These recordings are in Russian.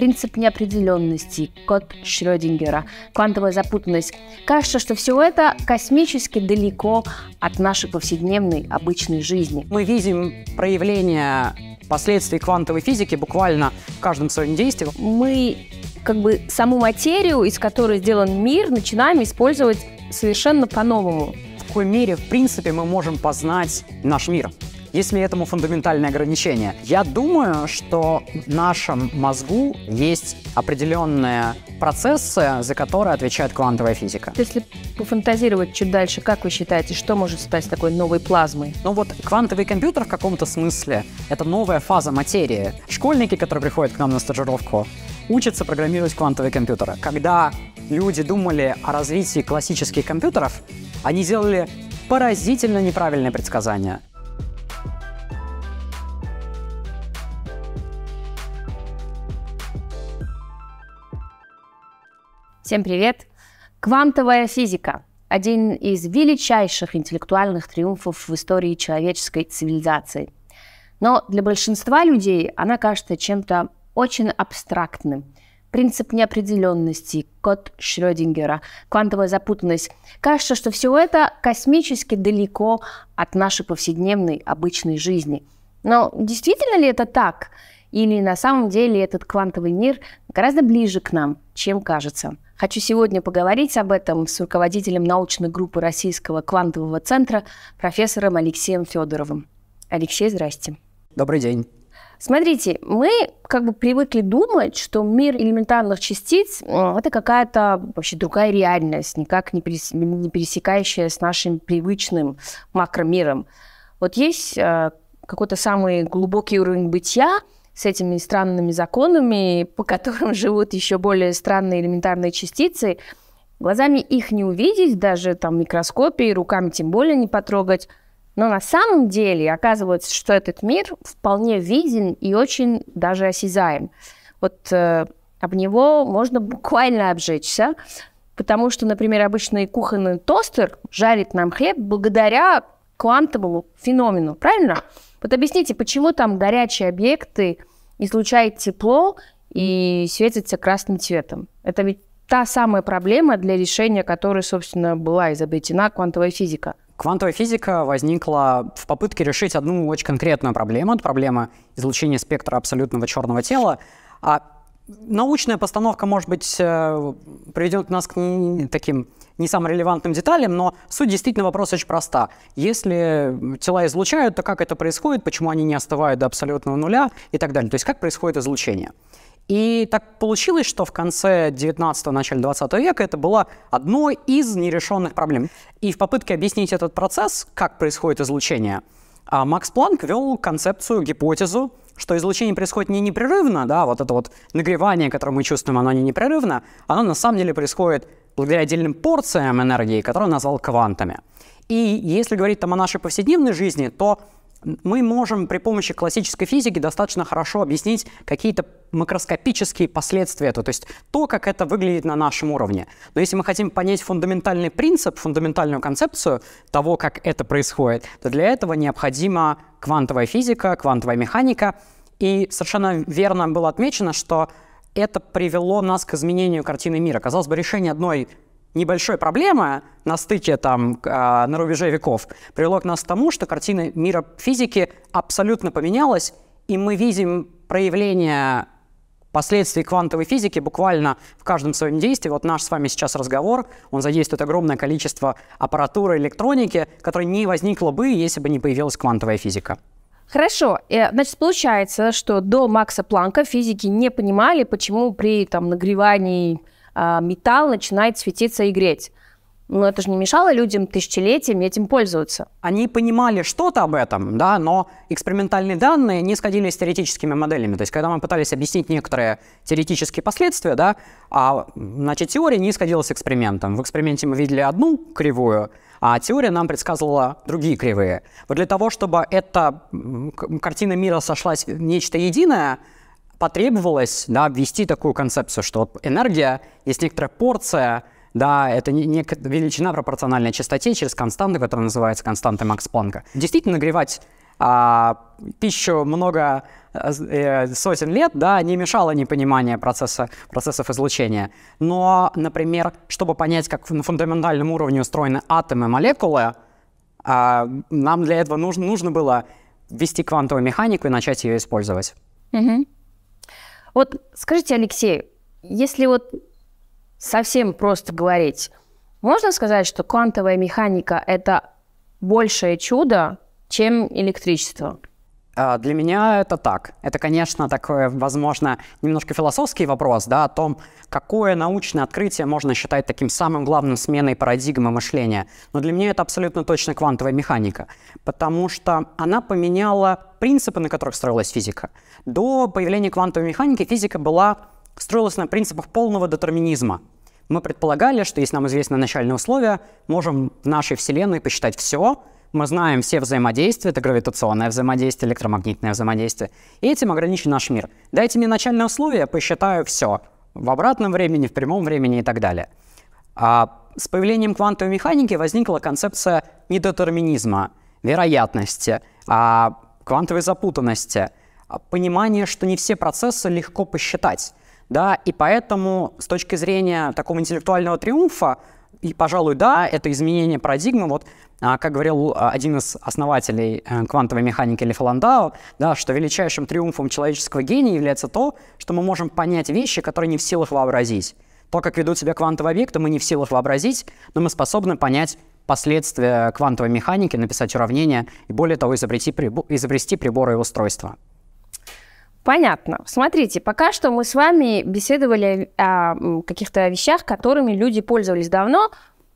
принцип неопределенности, код Шрёдингера, квантовая запутанность. Кажется, что все это космически далеко от нашей повседневной обычной жизни. Мы видим проявление последствий квантовой физики буквально в каждом своем действии. Мы как бы саму материю, из которой сделан мир, начинаем использовать совершенно по-новому. В какой мере, в принципе, мы можем познать наш мир? Есть ли этому фундаментальное ограничение, Я думаю, что в нашем мозгу есть определенные процессы, за которые отвечает квантовая физика. Если пофантазировать чуть дальше, как вы считаете, что может стать такой новой плазмой? Ну вот квантовый компьютер в каком-то смысле — это новая фаза материи. Школьники, которые приходят к нам на стажировку, учатся программировать квантовые компьютеры. Когда люди думали о развитии классических компьютеров, они делали поразительно неправильные предсказания. Всем привет! Квантовая физика – один из величайших интеллектуальных триумфов в истории человеческой цивилизации. Но для большинства людей она кажется чем-то очень абстрактным. Принцип неопределенности, код Шрёдингера, квантовая запутанность. Кажется, что все это космически далеко от нашей повседневной обычной жизни. Но действительно ли это так? Или на самом деле этот квантовый мир гораздо ближе к нам, чем кажется? Хочу сегодня поговорить об этом с руководителем научной группы Российского квантового центра профессором Алексеем Федоровым. Алексей, здрасте. Добрый день. Смотрите, мы как бы привыкли думать, что мир элементарных частиц – это какая-то вообще другая реальность, никак не пересекающая с нашим привычным макромиром. Вот есть э, какой-то самый глубокий уровень бытия – с этими странными законами, по которым живут еще более странные элементарные частицы. Глазами их не увидеть, даже там микроскопе, руками тем более не потрогать. Но на самом деле оказывается, что этот мир вполне виден и очень даже осязаем. Вот э, об него можно буквально обжечься, потому что, например, обычный кухонный тостер жарит нам хлеб благодаря квантовому феномену, правильно? Правильно. Вот объясните, почему там горячие объекты излучают тепло и светятся красным цветом? Это ведь та самая проблема, для решения которая, собственно, была изобретена квантовая физика. Квантовая физика возникла в попытке решить одну очень конкретную проблему. Это проблема излучения спектра абсолютного черного тела. А научная постановка, может быть, э, приведет нас к таким не самым релевантным деталям, но суть действительно вопрос очень проста. Если тела излучают, то как это происходит, почему они не остывают до абсолютного нуля и так далее. То есть как происходит излучение. И так получилось, что в конце 19-го, начале 20 века это было одной из нерешенных проблем. И в попытке объяснить этот процесс, как происходит излучение, а Макс Планк вел концепцию, гипотезу что излучение происходит не непрерывно, да, вот это вот нагревание, которое мы чувствуем, оно не непрерывно, оно на самом деле происходит благодаря отдельным порциям энергии, которые он назвал квантами. И если говорить там о нашей повседневной жизни, то мы можем при помощи классической физики достаточно хорошо объяснить какие-то макроскопические последствия этого, то есть то, как это выглядит на нашем уровне. Но если мы хотим понять фундаментальный принцип, фундаментальную концепцию того, как это происходит, то для этого необходима квантовая физика, квантовая механика. И совершенно верно было отмечено, что это привело нас к изменению картины мира. Казалось бы, решение одной небольшой проблема на стыке там а, на рубеже веков привело к нас к тому, что картина мира физики абсолютно поменялась, и мы видим проявление последствий квантовой физики буквально в каждом своем действии. Вот наш с вами сейчас разговор, он задействует огромное количество аппаратуры, электроники, которая не возникла бы, если бы не появилась квантовая физика. Хорошо, э, значит, получается, что до Макса Планка физики не понимали, почему при там, нагревании а, металл начинает светиться и греть. Но это же не мешало людям тысячелетиями этим пользоваться. Они понимали что-то об этом, да, но экспериментальные данные не сходились с теоретическими моделями. То есть, когда мы пытались объяснить некоторые теоретические последствия, да, а, значит, теория не сходилась с экспериментом. В эксперименте мы видели одну кривую, а теория нам предсказывала другие кривые. Вот для того, чтобы эта картина мира сошлась в нечто единое, потребовалось да, ввести такую концепцию, что энергия есть некоторая порция, да, это не, величина пропорциональной частоте через константы, которая называется константой Макс Планка. Действительно, нагревать а, пищу много э, э, сотен лет, да, не мешало непонимание процесса, процессов излучения. Но, например, чтобы понять, как на фундаментальном уровне устроены атомы, и молекулы, а, нам для этого нужно, нужно было ввести квантовую механику и начать ее использовать. Mm-hmm. Вот скажите, Алексей, если вот совсем просто говорить, можно сказать, что квантовая механика – это большее чудо, чем электричество? А, для меня это так. Это, конечно, такой, возможно, немножко философский вопрос, да, о том, какое научное открытие можно считать таким самым главным сменой парадигмы мышления. Но для меня это абсолютно точно квантовая механика, потому что она поменяла принципы, на которых строилась физика. До появления квантовой механики физика была строилась на принципах полного детерминизма. Мы предполагали, что если нам известны начальные условия, можем в нашей Вселенной посчитать все, мы знаем все взаимодействия, это гравитационное взаимодействие, электромагнитное взаимодействие, и этим ограничен наш мир. Дайте мне начальные условия, посчитаю все в обратном времени, в прямом времени и так далее. А с появлением квантовой механики возникла концепция недетерминизма, вероятности, а квантовой запутанности, а, понимание, что не все процессы легко посчитать. Да, и поэтому с точки зрения такого интеллектуального триумфа, и, пожалуй, да, это изменение парадигмы, вот а, как говорил э, один из основателей э, квантовой механики Лифа Ландау, да, что величайшим триумфом человеческого гения является то, что мы можем понять вещи, которые не в силах вообразить. То, как ведут себя квантовые объекты, мы не в силах вообразить, но мы способны понять последствия квантовой механики, написать уравнения и, более того, изобрести, прибо- изобрести приборы и устройства. Понятно. Смотрите, пока что мы с вами беседовали о каких-то вещах, которыми люди пользовались давно,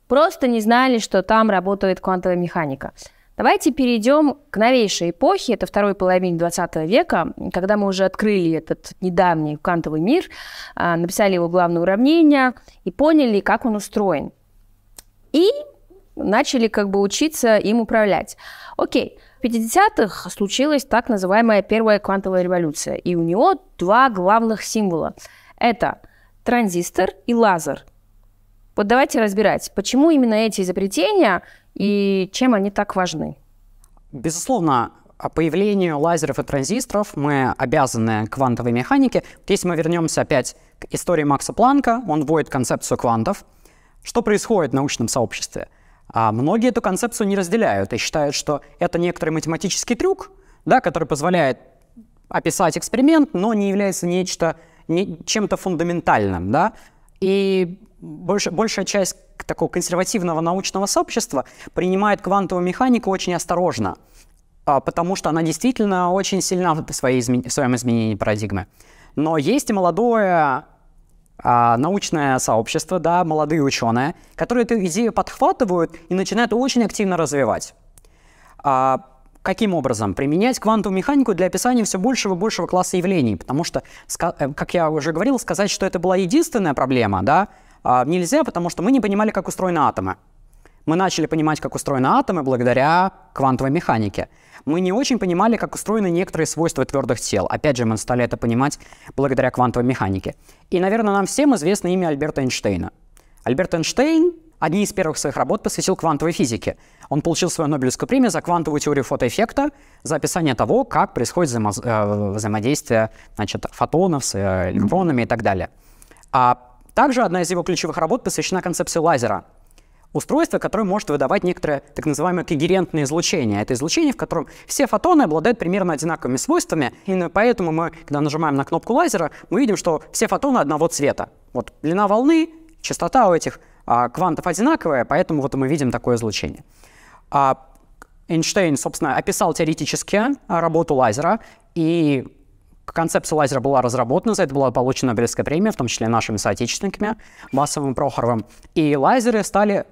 просто не знали, что там работает квантовая механика. Давайте перейдем к новейшей эпохе, это второй половине 20 века, когда мы уже открыли этот недавний квантовый мир, а, написали его главное уравнение и поняли, как он устроен. И начали как бы учиться им управлять. Окей, в 50-х случилась так называемая первая квантовая революция, и у него два главных символа. Это транзистор и лазер – вот давайте разбирать, почему именно эти изобретения и чем они так важны. Безусловно, о появлении лазеров и транзисторов мы обязаны квантовой механике. Если мы вернемся опять к истории Макса Планка, он вводит концепцию квантов. Что происходит в научном сообществе? А многие эту концепцию не разделяют и считают, что это некоторый математический трюк, да, который позволяет описать эксперимент, но не является нечто, не, чем-то фундаментальным. Да? И больш, большая часть такого консервативного научного сообщества принимает квантовую механику очень осторожно, а, потому что она действительно очень сильна в, своей измен... в своем изменении парадигмы. Но есть и молодое а, научное сообщество, да, молодые ученые, которые эту идею подхватывают и начинают очень активно развивать. А, Каким образом? Применять квантовую механику для описания все большего и большего класса явлений, потому что, э, как я уже говорил, сказать, что это была единственная проблема, да, а, нельзя, потому что мы не понимали, как устроены атомы. Мы начали понимать, как устроены атомы благодаря квантовой механике. Мы не очень понимали, как устроены некоторые свойства твердых тел. Опять же, мы стали это понимать благодаря квантовой механике. И, наверное, нам всем известно имя Альберта Эйнштейна. Альберт Эйнштейн одни из первых своих работ посвятил квантовой физике. Он получил свою Нобелевскую премию за квантовую теорию фотоэффекта, за описание того, как происходит взаимо э, взаимодействие значит, фотонов с э, электронами и так далее. А также одна из его ключевых работ посвящена концепции лазера. Устройство, которое может выдавать некоторое так называемое когерентное излучение. Это излучение, в котором все фотоны обладают примерно одинаковыми свойствами. и поэтому мы, когда нажимаем на кнопку лазера, мы видим, что все фотоны одного цвета. Вот длина волны, частота у этих а, квантов одинаковое, поэтому вот мы видим такое излучение. А, Эйнштейн, собственно, описал теоретически а, работу лазера, и концепция лазера была разработана, за это была получена Нобелевская премия, в том числе нашими соотечественниками, Масовым Прохоровым. И лазеры стали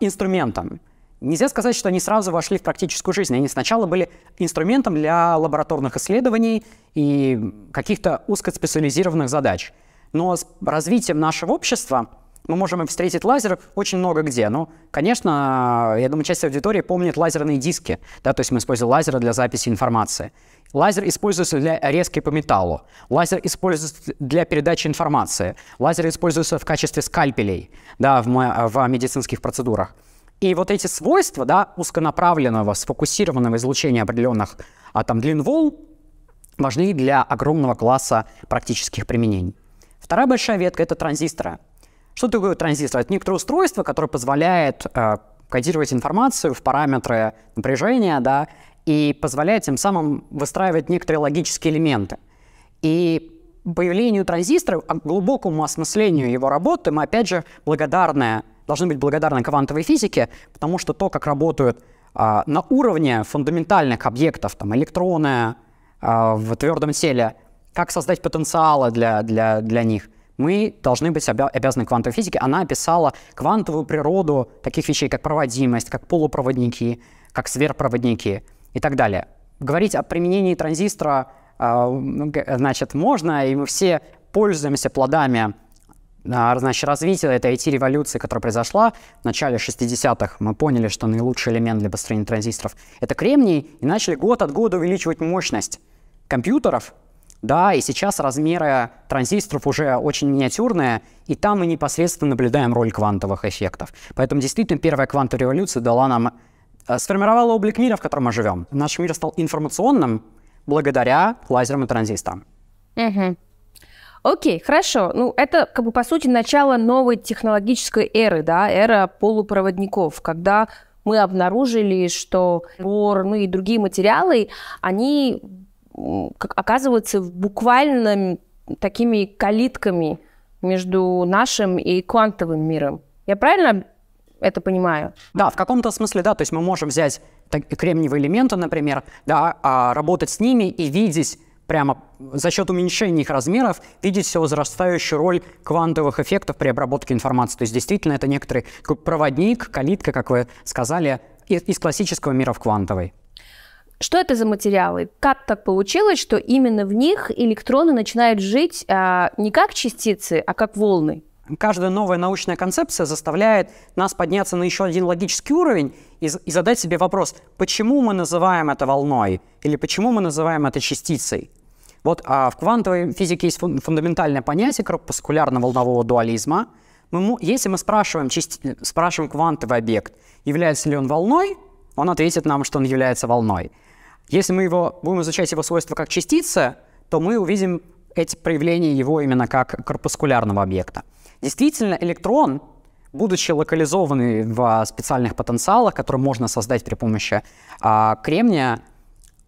инструментом. Нельзя сказать, что они сразу вошли в практическую жизнь. Они сначала были инструментом для лабораторных исследований и каких-то узкоспециализированных задач. Но с развитием нашего общества мы можем встретить лазер очень много где. Ну, конечно, я думаю, часть аудитории помнит лазерные диски. Да, то есть мы используем лазеры для записи информации. Лазер используется для резки по металлу. Лазер используется для передачи информации. Лазер используется в качестве скальпелей да, в, в медицинских процедурах. И вот эти свойства да, узконаправленного, сфокусированного излучения определенных а, там, длин волн важны для огромного класса практических применений. Вторая большая ветка — это транзисторы — что такое транзистор? Это некоторое устройство, которое позволяет э, кодировать информацию в параметры напряжения, да, и позволяет тем самым выстраивать некоторые логические элементы. И появлению транзистора, а, глубокому осмыслению его работы мы, опять же, благодарны, должны быть благодарны квантовой физике, потому что то, как работают э, на уровне фундаментальных объектов, там, электроны э, в твердом теле, как создать потенциалы для, для, для них – мы должны быть обя обязаны квантовой физике. Она описала квантовую природу таких вещей, как проводимость, как полупроводники, как сверхпроводники и так далее. Говорить о применении транзистора а, ну, значит, можно, и мы все пользуемся плодами а, значит, развития этой IT-революции, которая произошла в начале 60-х. Мы поняли, что наилучший элемент для построения транзисторов — это кремний, и начали год от года увеличивать мощность компьютеров, да, и сейчас размеры транзисторов уже очень миниатюрные, и там мы непосредственно наблюдаем роль квантовых эффектов. Поэтому действительно первая квантовая революция дала нам э, сформировала облик мира, в котором мы живем. Наш мир стал информационным благодаря лазерам и транзисторам. Угу. Окей, хорошо. Ну, это, как бы, по сути, начало новой технологической эры, да, эра полупроводников, когда мы обнаружили, что бор, ну и другие материалы, они как, оказываются буквально такими калитками между нашим и квантовым миром. Я правильно это понимаю? Да, в каком-то смысле, да. То есть мы можем взять так, кремниевые элементы, например, да, а, работать с ними и видеть прямо за счет уменьшения их размеров видеть все возрастающую роль квантовых эффектов при обработке информации. То есть действительно это некоторый проводник, калитка, как вы сказали, из классического мира в квантовый. Что это за материалы? Как так получилось, что именно в них электроны начинают жить а, не как частицы, а как волны? Каждая новая научная концепция заставляет нас подняться на еще один логический уровень и, и задать себе вопрос, почему мы называем это волной или почему мы называем это частицей? Вот а в квантовой физике есть фун фундаментальное понятие корпускулярно-волнового дуализма. Мы, если мы спрашиваем, части, спрашиваем квантовый объект, является ли он волной, он ответит нам, что он является волной. Если мы его, будем изучать его свойства как частица, то мы увидим эти проявления его именно как корпускулярного объекта. Действительно, электрон, будучи локализованный в специальных потенциалах, которые можно создать при помощи а, кремния,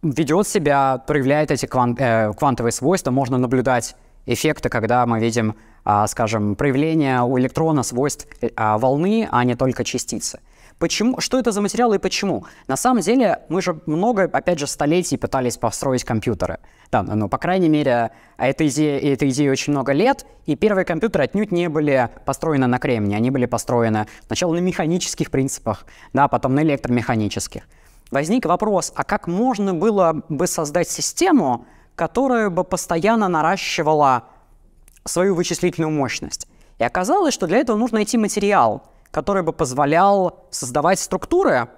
ведет себя, проявляет эти квант, э, квантовые свойства. Можно наблюдать эффекты, когда мы видим, а, скажем, проявление у электрона свойств э, а, волны, а не только частицы. Почему, что это за материалы и почему? На самом деле, мы же много, опять же, столетий пытались построить компьютеры. Да, ну, по крайней мере, а этой идее, этой идее очень много лет, и первые компьютеры отнюдь не были построены на кремнии, они были построены сначала на механических принципах, да, а потом на электромеханических. Возник вопрос, а как можно было бы создать систему, которая бы постоянно наращивала свою вычислительную мощность? И оказалось, что для этого нужно найти материал — который бы позволял создавать структуры,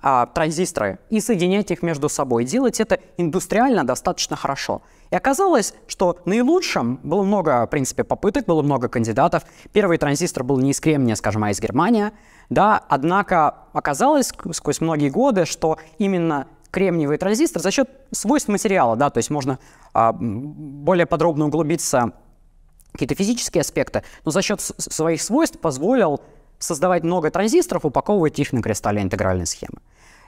а, транзисторы, и соединять их между собой, делать это индустриально достаточно хорошо. И оказалось, что наилучшим было много, в принципе, попыток, было много кандидатов. Первый транзистор был не из Кремния, скажем, а из Германии. Да, однако оказалось сквозь многие годы, что именно кремниевый транзистор за счет свойств материала, да, то есть можно а, более подробно углубиться какие-то физические аспекты, но за счет своих свойств позволил создавать много транзисторов, упаковывать их на кристалле интегральной схемы.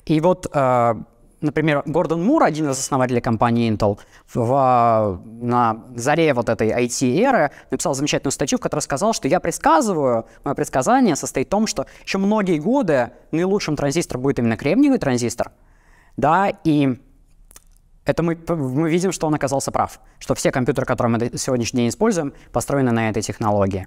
И вот, э, например, Гордон Мур, один из основателей компании Intel, в, на заре вот этой IT-эры написал замечательную статью, в которой сказал, что я предсказываю, мое предсказание состоит в том, что еще многие годы наилучшим транзистором будет именно кремниевый транзистор, да, и это мы, мы видим, что он оказался прав, что все компьютеры, которые мы на сегодняшний день используем, построены на этой технологии.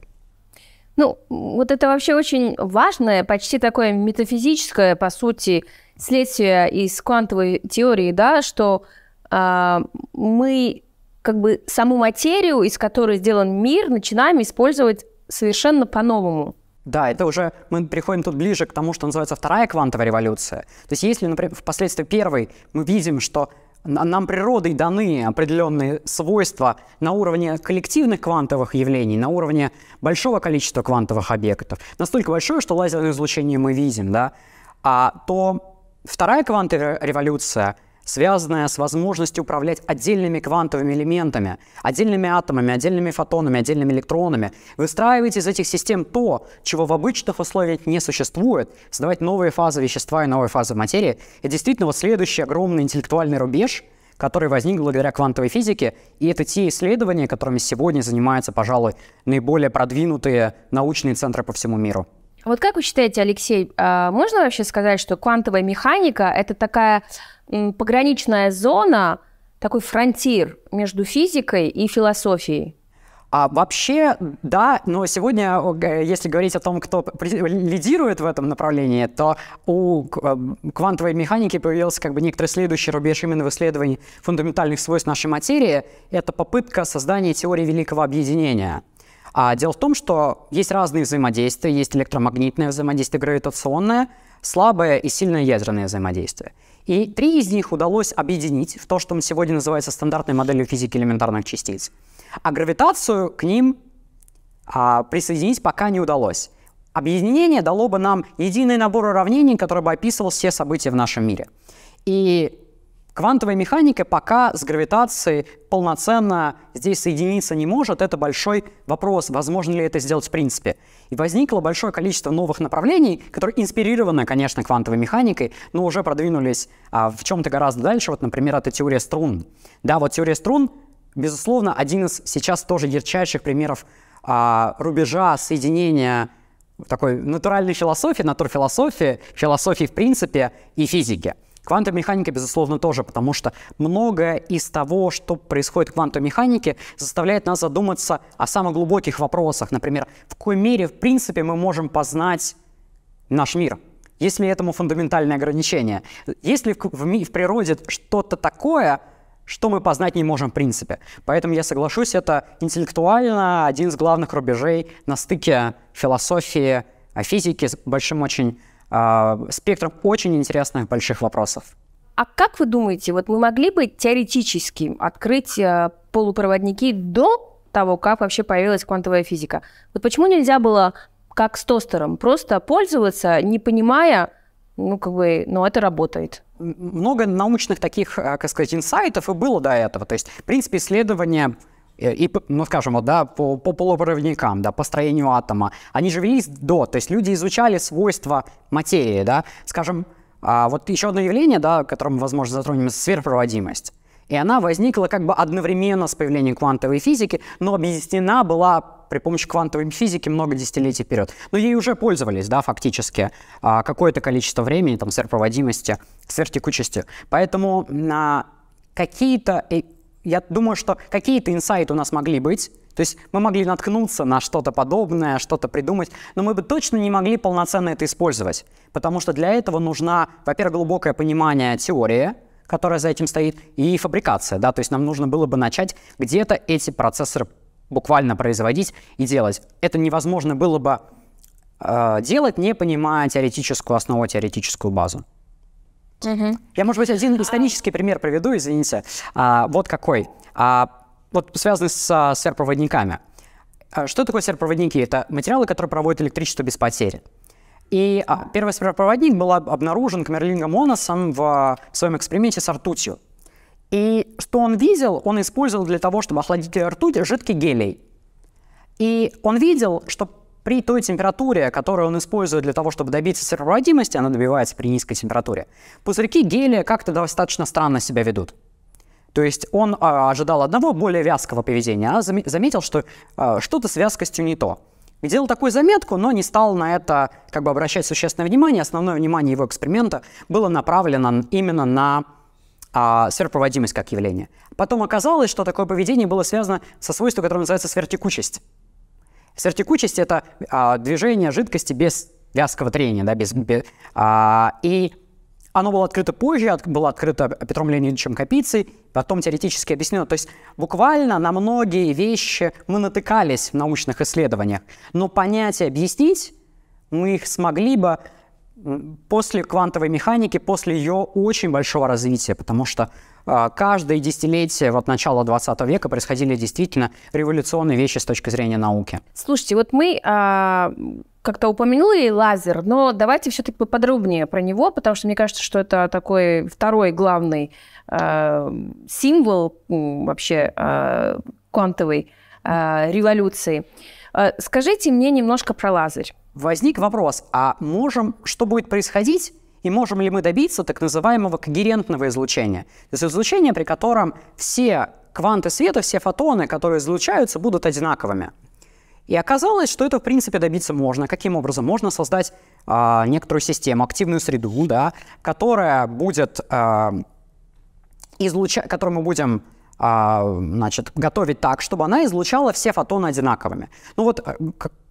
Ну, вот это вообще очень важное, почти такое метафизическое, по сути, следствие из квантовой теории, да, что э, мы как бы саму материю, из которой сделан мир, начинаем использовать совершенно по-новому. Да, это уже мы приходим тут ближе к тому, что называется вторая квантовая революция. То есть если, например, впоследствии первой мы видим, что нам природой даны определенные свойства на уровне коллективных квантовых явлений, на уровне большого количества квантовых объектов. Настолько большое, что лазерное излучение мы видим, да? А то вторая квантовая революция — связанная с возможностью управлять отдельными квантовыми элементами, отдельными атомами, отдельными фотонами, отдельными электронами, выстраивать из этих систем то, чего в обычных условиях не существует, создавать новые фазы вещества и новые фазы материи. И действительно, вот следующий огромный интеллектуальный рубеж — который возник благодаря квантовой физике, и это те исследования, которыми сегодня занимаются, пожалуй, наиболее продвинутые научные центры по всему миру. Вот как вы считаете, Алексей, а, можно вообще сказать, что квантовая механика — это такая пограничная зона, такой фронтир между физикой и философией. А вообще, да, но сегодня, если говорить о том, кто лидирует в этом направлении, то у э, квантовой механики появился как бы некоторый следующий рубеж именно в исследовании фундаментальных свойств нашей материи. Это попытка создания теории великого объединения. А дело в том, что есть разные взаимодействия, есть электромагнитное взаимодействие, гравитационное, слабое и сильное ядерное взаимодействие – и три из них удалось объединить в то, что сегодня называется стандартной моделью физики элементарных частиц. А гравитацию к ним а, присоединить пока не удалось. Объединение дало бы нам единый набор уравнений, который бы описывал все события в нашем мире. И Квантовая механика пока с гравитацией полноценно здесь соединиться не может. Это большой вопрос, возможно ли это сделать в принципе. И возникло большое количество новых направлений, которые инспирированы, конечно, квантовой механикой, но уже продвинулись а, в чем-то гораздо дальше. Вот, например, это теория струн. Да, вот теория струн, безусловно, один из сейчас тоже ярчайших примеров а, рубежа соединения такой натуральной философии, натурфилософии, философии в принципе и физики. Квантовая механика, безусловно, тоже, потому что многое из того, что происходит в квантовой механике, заставляет нас задуматься о самых глубоких вопросах. Например, в какой мере, в принципе, мы можем познать наш мир? Есть ли этому фундаментальное ограничение? Есть ли в, в, в природе что-то такое, что мы познать не можем в принципе. Поэтому я соглашусь, это интеллектуально один из главных рубежей на стыке философии, а физики с большим очень а, спектром очень интересных больших вопросов. А как вы думаете, вот мы могли бы теоретически открыть э, полупроводники до того, как вообще появилась квантовая физика? Вот почему нельзя было, как с тостером, просто пользоваться, не понимая, ну, как бы, ну, это работает. Много научных таких, э, как сказать, инсайтов и было до этого. То есть, в принципе, исследования Э, и, ну, скажем, вот, да, по, по полупроводникам, да, по строению атома, они же велись до, то есть люди изучали свойства материи, да, скажем, а вот еще одно явление, да, которым, возможно, затронем, сверхпроводимость. И она возникла как бы одновременно с появлением квантовой физики, но объяснена была при помощи квантовой физики много десятилетий вперед. Но ей уже пользовались, да, фактически, а, какое-то количество времени, там, сверхпроводимости, сверхтекучести. Поэтому на какие-то э, я думаю, что какие-то инсайты у нас могли быть, то есть мы могли наткнуться на что-то подобное, что-то придумать, но мы бы точно не могли полноценно это использовать, потому что для этого нужна, во-первых, глубокое понимание теории, которая за этим стоит, и фабрикация, да, то есть нам нужно было бы начать где-то эти процессоры буквально производить и делать. Это невозможно было бы э, делать, не понимая теоретическую основу, теоретическую базу. Я, может быть, один а. исторический пример приведу, извините. А, вот какой. А, вот связанный с а, А, что такое серпроводники? Это материалы, которые проводят электричество без потери. И а, первый серпроводник был обнаружен Камерлингом Моносом в, в а, своем эксперименте с ртутью. И что он видел, он использовал для того, чтобы охладить ртуть, жидкий гелий. И он видел, что при той температуре, которую он использует для того, чтобы добиться сероводимости, она добивается при низкой температуре, пузырьки гелия как-то достаточно странно себя ведут. То есть он э, ожидал одного более вязкого поведения, а зам заметил, что э, что-то с вязкостью не то. Делал такую заметку, но не стал на это как бы обращать существенное внимание. Основное внимание его эксперимента было направлено именно на а, сверхпроводимость как явление. Потом оказалось, что такое поведение было связано со свойством, которое называется сверхтекучесть. Сертекучесть — это а, движение жидкости без вязкого трения, да, без, без, а, и оно было открыто позже, от, было открыто Петром Леонидовичем Капицей, потом теоретически объяснено. То есть буквально на многие вещи мы натыкались в научных исследованиях, но понять объяснить мы их смогли бы после квантовой механики, после ее очень большого развития, потому что а, каждое десятилетие вот начала 20 века происходили действительно революционные вещи с точки зрения науки. Слушайте, вот мы а, как-то упомянули лазер, но давайте все-таки подробнее про него, потому что мне кажется, что это такой второй главный а, символ вообще а, квантовой а, революции. А, скажите мне немножко про лазер. Возник вопрос, а можем, что будет происходить, и можем ли мы добиться так называемого когерентного излучения? То есть излучение, при котором все кванты света, все фотоны, которые излучаются, будут одинаковыми. И оказалось, что это, в принципе, добиться можно. Каким образом? Можно создать э, некоторую систему, активную среду, да, которая будет э, а, излучать, которую мы будем э, значит, готовить так, чтобы она излучала все фотоны одинаковыми. Ну вот э,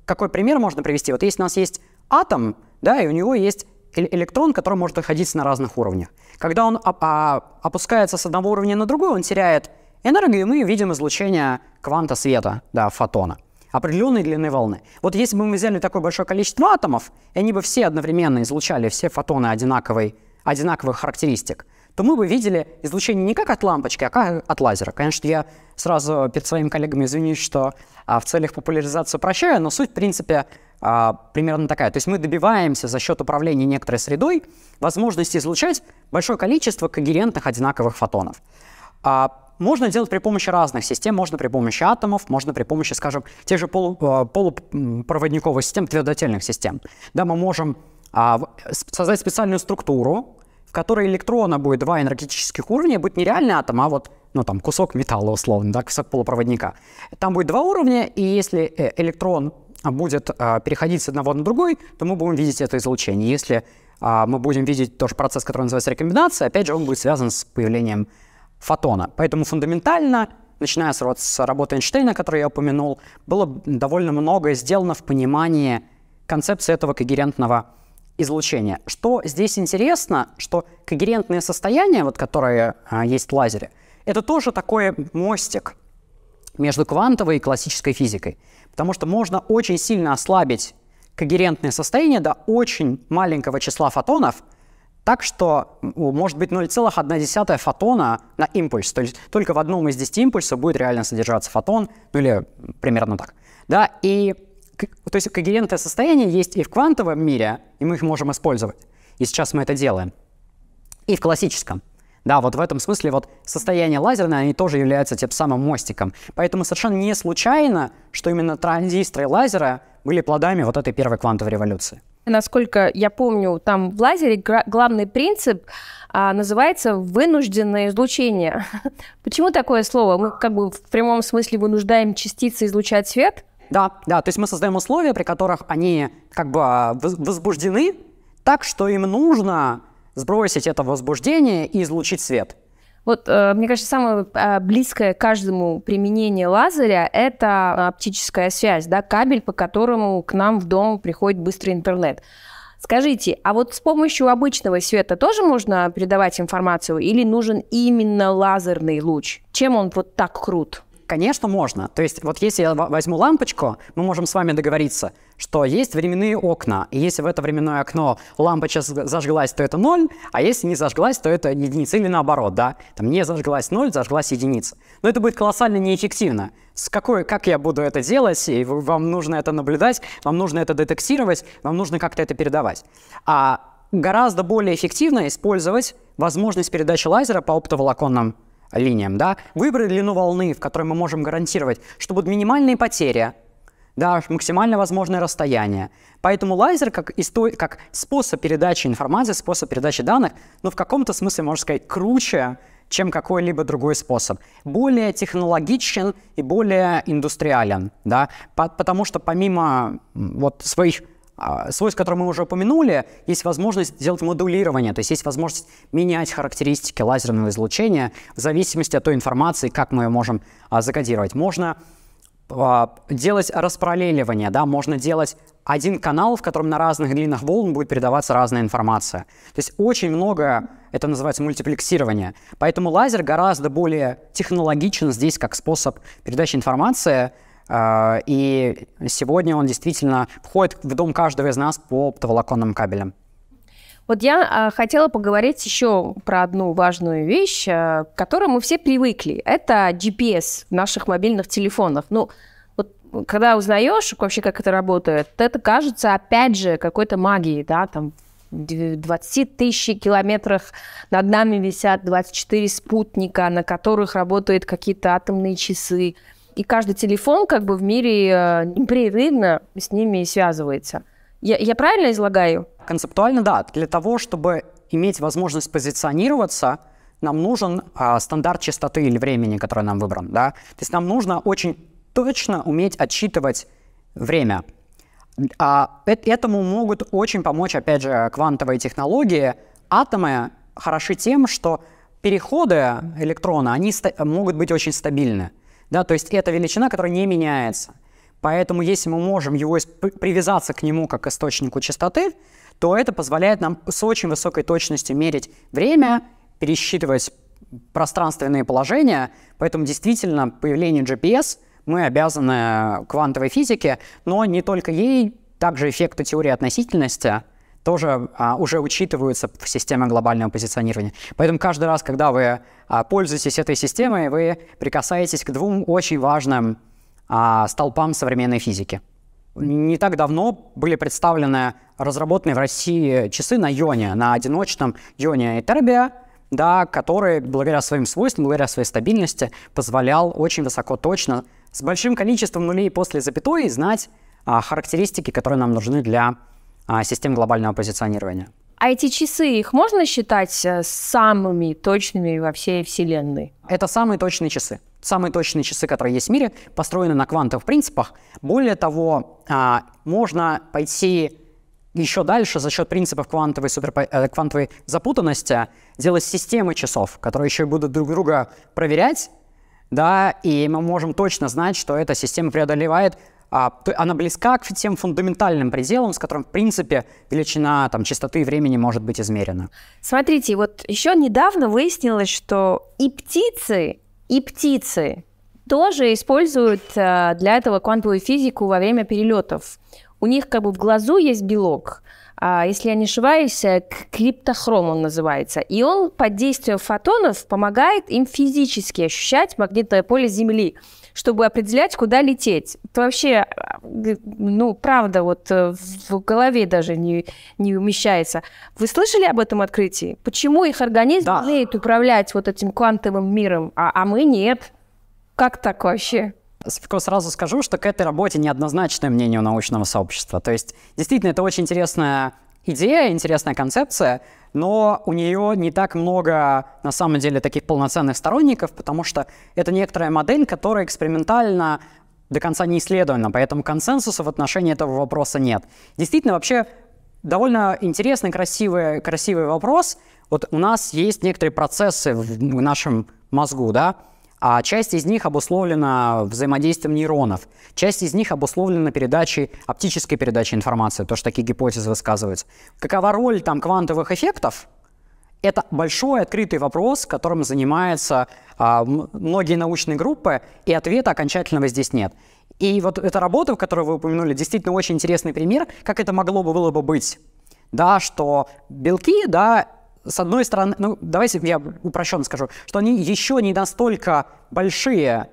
какой пример можно привести? Вот если у нас есть атом, да, и у него есть электрон, который может находиться на разных уровнях. Когда он а, опускается с одного уровня на другой, он теряет энергию, и мы видим излучение кванта света, да, фотона определенной длины волны. Вот если бы мы взяли такое большое количество атомов, и они бы все одновременно излучали все фотоны одинаковой, одинаковых характеристик, то мы бы видели излучение не как от лампочки, а как от лазера. Конечно, я сразу перед своими коллегами извинюсь, что а, в целях популяризации прощаю, но суть, в принципе, а, примерно такая. То есть мы добиваемся за счет управления некоторой средой возможности излучать большое количество когерентных одинаковых фотонов. А, можно делать при помощи разных систем, можно при помощи атомов, можно при помощи, скажем, тех же полу, а, полупроводниковых систем, твердотельных систем. Да, мы можем а, создать специальную структуру, в которой электрона будет два энергетических уровня, будет не реальный атом, а вот ну, там, кусок металла условно, да, кусок полупроводника. Там будет два уровня, и если э, электрон а, будет а, переходить с одного на другой, то мы будем видеть это излучение. Если а, мы будем видеть тоже процесс, который называется рекомбинация, опять же, он будет связан с появлением фотона. Поэтому фундаментально, начиная с, вот, с работы Эйнштейна, которую я упомянул, было довольно многое сделано в понимании концепции этого когерентного излучения. Что здесь интересно, что когерентное состояние, вот, которое а, есть в лазере, это тоже такой мостик между квантовой и классической физикой. Потому что можно очень сильно ослабить когерентное состояние до очень маленького числа фотонов, так что может быть 0,1 фотона на импульс. То есть только в одном из 10 импульсов будет реально содержаться фотон, ну или примерно так. Да, и то есть когерентное состояние есть и в квантовом мире, и мы их можем использовать. И сейчас мы это делаем. И в классическом. Да, вот в этом смысле вот состояние лазерное, они тоже являются тем самым мостиком. Поэтому совершенно не случайно, что именно транзисторы лазера были плодами вот этой первой квантовой революции. Насколько я помню, там в лазере главный принцип а, называется вынужденное излучение. Почему такое слово? Мы как бы в прямом смысле вынуждаем частицы излучать свет? Да, да, то есть мы создаем условия, при которых они как бы а, возбуждены так, что им нужно сбросить это возбуждение и излучить свет. Вот, э, мне кажется, самое э, близкое к каждому применение лазеря – это э, оптическая связь, да, кабель, по которому к нам в дом приходит быстрый интернет. Скажите, а вот с помощью обычного света тоже можно передавать информацию или нужен именно лазерный луч? Чем он вот так крут? Конечно, можно. То есть вот если я возьму лампочку, мы можем с вами договориться, что есть временные окна, и если в это временное окно лампочка зажглась, то это ноль. а если не зажглась, то это единица, или наоборот, да, там не зажглась ноль, зажглась единица. Но это будет колоссально неэффективно. С какой, как я буду это делать, и вам нужно это наблюдать, вам нужно это детектировать, вам нужно как-то это передавать. А гораздо более эффективно использовать возможность передачи лазера по оптоволоконным линиям, да, выбрали длину волны, в которой мы можем гарантировать, что будут минимальные потери, да, максимально возможное расстояние. Поэтому лазер как, исто... как способ передачи информации, способ передачи данных, ну, в каком-то смысле, можно сказать, круче, чем какой-либо другой способ. Более технологичен и более индустриален, да, потому что помимо вот своих а, свойств, которые мы уже упомянули, есть возможность делать модулирование, то есть есть возможность менять характеристики лазерного излучения в зависимости от той информации, как мы ее можем а, закодировать. Можно а, делать распараллеливание, да, можно делать один канал, в котором на разных длинах волн будет передаваться разная информация. То есть очень много, это называется мультиплексирование. Поэтому лазер гораздо более технологичен здесь как способ передачи информации, а, и сегодня он действительно входит в дом каждого из нас по оптоволоконным кабелям. Вот я а, хотела поговорить еще про одну важную вещь, а, к которой мы все привыкли. Это GPS в наших мобильных телефонах. Ну, вот когда узнаешь вообще, как это работает, это кажется, опять же, какой-то магией, да, там 20 тысяч километрах над нами висят 24 спутника, на которых работают какие-то атомные часы. И каждый телефон как бы в мире э, непрерывно с ними связывается. Я, я правильно излагаю? Концептуально, да. Для того, чтобы иметь возможность позиционироваться, нам нужен э, стандарт частоты или времени, который нам выбран. Да? То есть нам нужно очень точно уметь отсчитывать время. А этому могут очень помочь, опять же, квантовые технологии. Атомы хороши тем, что переходы электрона, они могут быть очень стабильны. Да, то есть это величина, которая не меняется. Поэтому если мы можем его привязаться к нему как источнику частоты, то это позволяет нам с очень высокой точностью мерить время, пересчитывать пространственные положения. Поэтому действительно появление GPS мы обязаны э, квантовой физике, но не только ей, также эффекту теории относительности – тоже а, уже учитываются в системе глобального позиционирования. Поэтому каждый раз, когда вы а, пользуетесь этой системой, вы прикасаетесь к двум очень важным а, столпам современной физики. Не так давно были представлены разработанные в России часы на йоне, на одиночном йоне Этербия, да, который благодаря своим свойствам, благодаря своей стабильности позволял очень высоко точно с большим количеством нулей после запятой знать а, характеристики, которые нам нужны для а, систем глобального позиционирования. А эти часы, их можно считать э, самыми точными во всей Вселенной? Это самые точные часы. Самые точные часы, которые есть в мире, построены на квантовых принципах. Более того, а, можно пойти еще дальше за счет принципов квантовой, суперпо... Э, квантовой запутанности делать системы часов, которые еще будут друг друга проверять, да, и мы можем точно знать, что эта система преодолевает а, она близка к тем фундаментальным пределам, с которым, в принципе, величина там, частоты времени может быть измерена. Смотрите, вот еще недавно выяснилось, что и птицы, и птицы тоже используют э, для этого квантовую физику во время перелетов. У них как бы в глазу есть белок, а, если я не ошибаюсь, э, криптохром он называется. И он под действием фотонов помогает им физически ощущать магнитное поле Земли чтобы определять, куда лететь. Это вообще, э, ну, правда, вот э, в голове даже не, не умещается. Вы слышали об этом открытии? Почему их организм да. умеет управлять вот этим квантовым миром, а, а мы нет? Как так вообще? сразу скажу, что к этой работе неоднозначное мнение у научного сообщества. То есть, действительно, это очень интересная Идея, интересная концепция, но у нее не так много, на самом деле, таких полноценных сторонников, потому что это некоторая модель, которая экспериментально до конца не исследована, поэтому консенсуса в отношении этого вопроса нет. Действительно, вообще довольно интересный, красивый, красивый вопрос. Вот у нас есть некоторые процессы в нашем мозгу, да, а часть из них обусловлена взаимодействием нейронов, часть из них обусловлена передачей, оптической передачей информации, то, что такие гипотезы высказываются. Какова роль там квантовых эффектов? Это большой открытый вопрос, которым занимаются а, многие научные группы, и ответа окончательного здесь нет. И вот эта работа, в которую вы упомянули, действительно очень интересный пример, как это могло бы было бы быть да, что белки, да, с одной стороны, ну, давайте я упрощенно скажу, что они еще не настолько большие,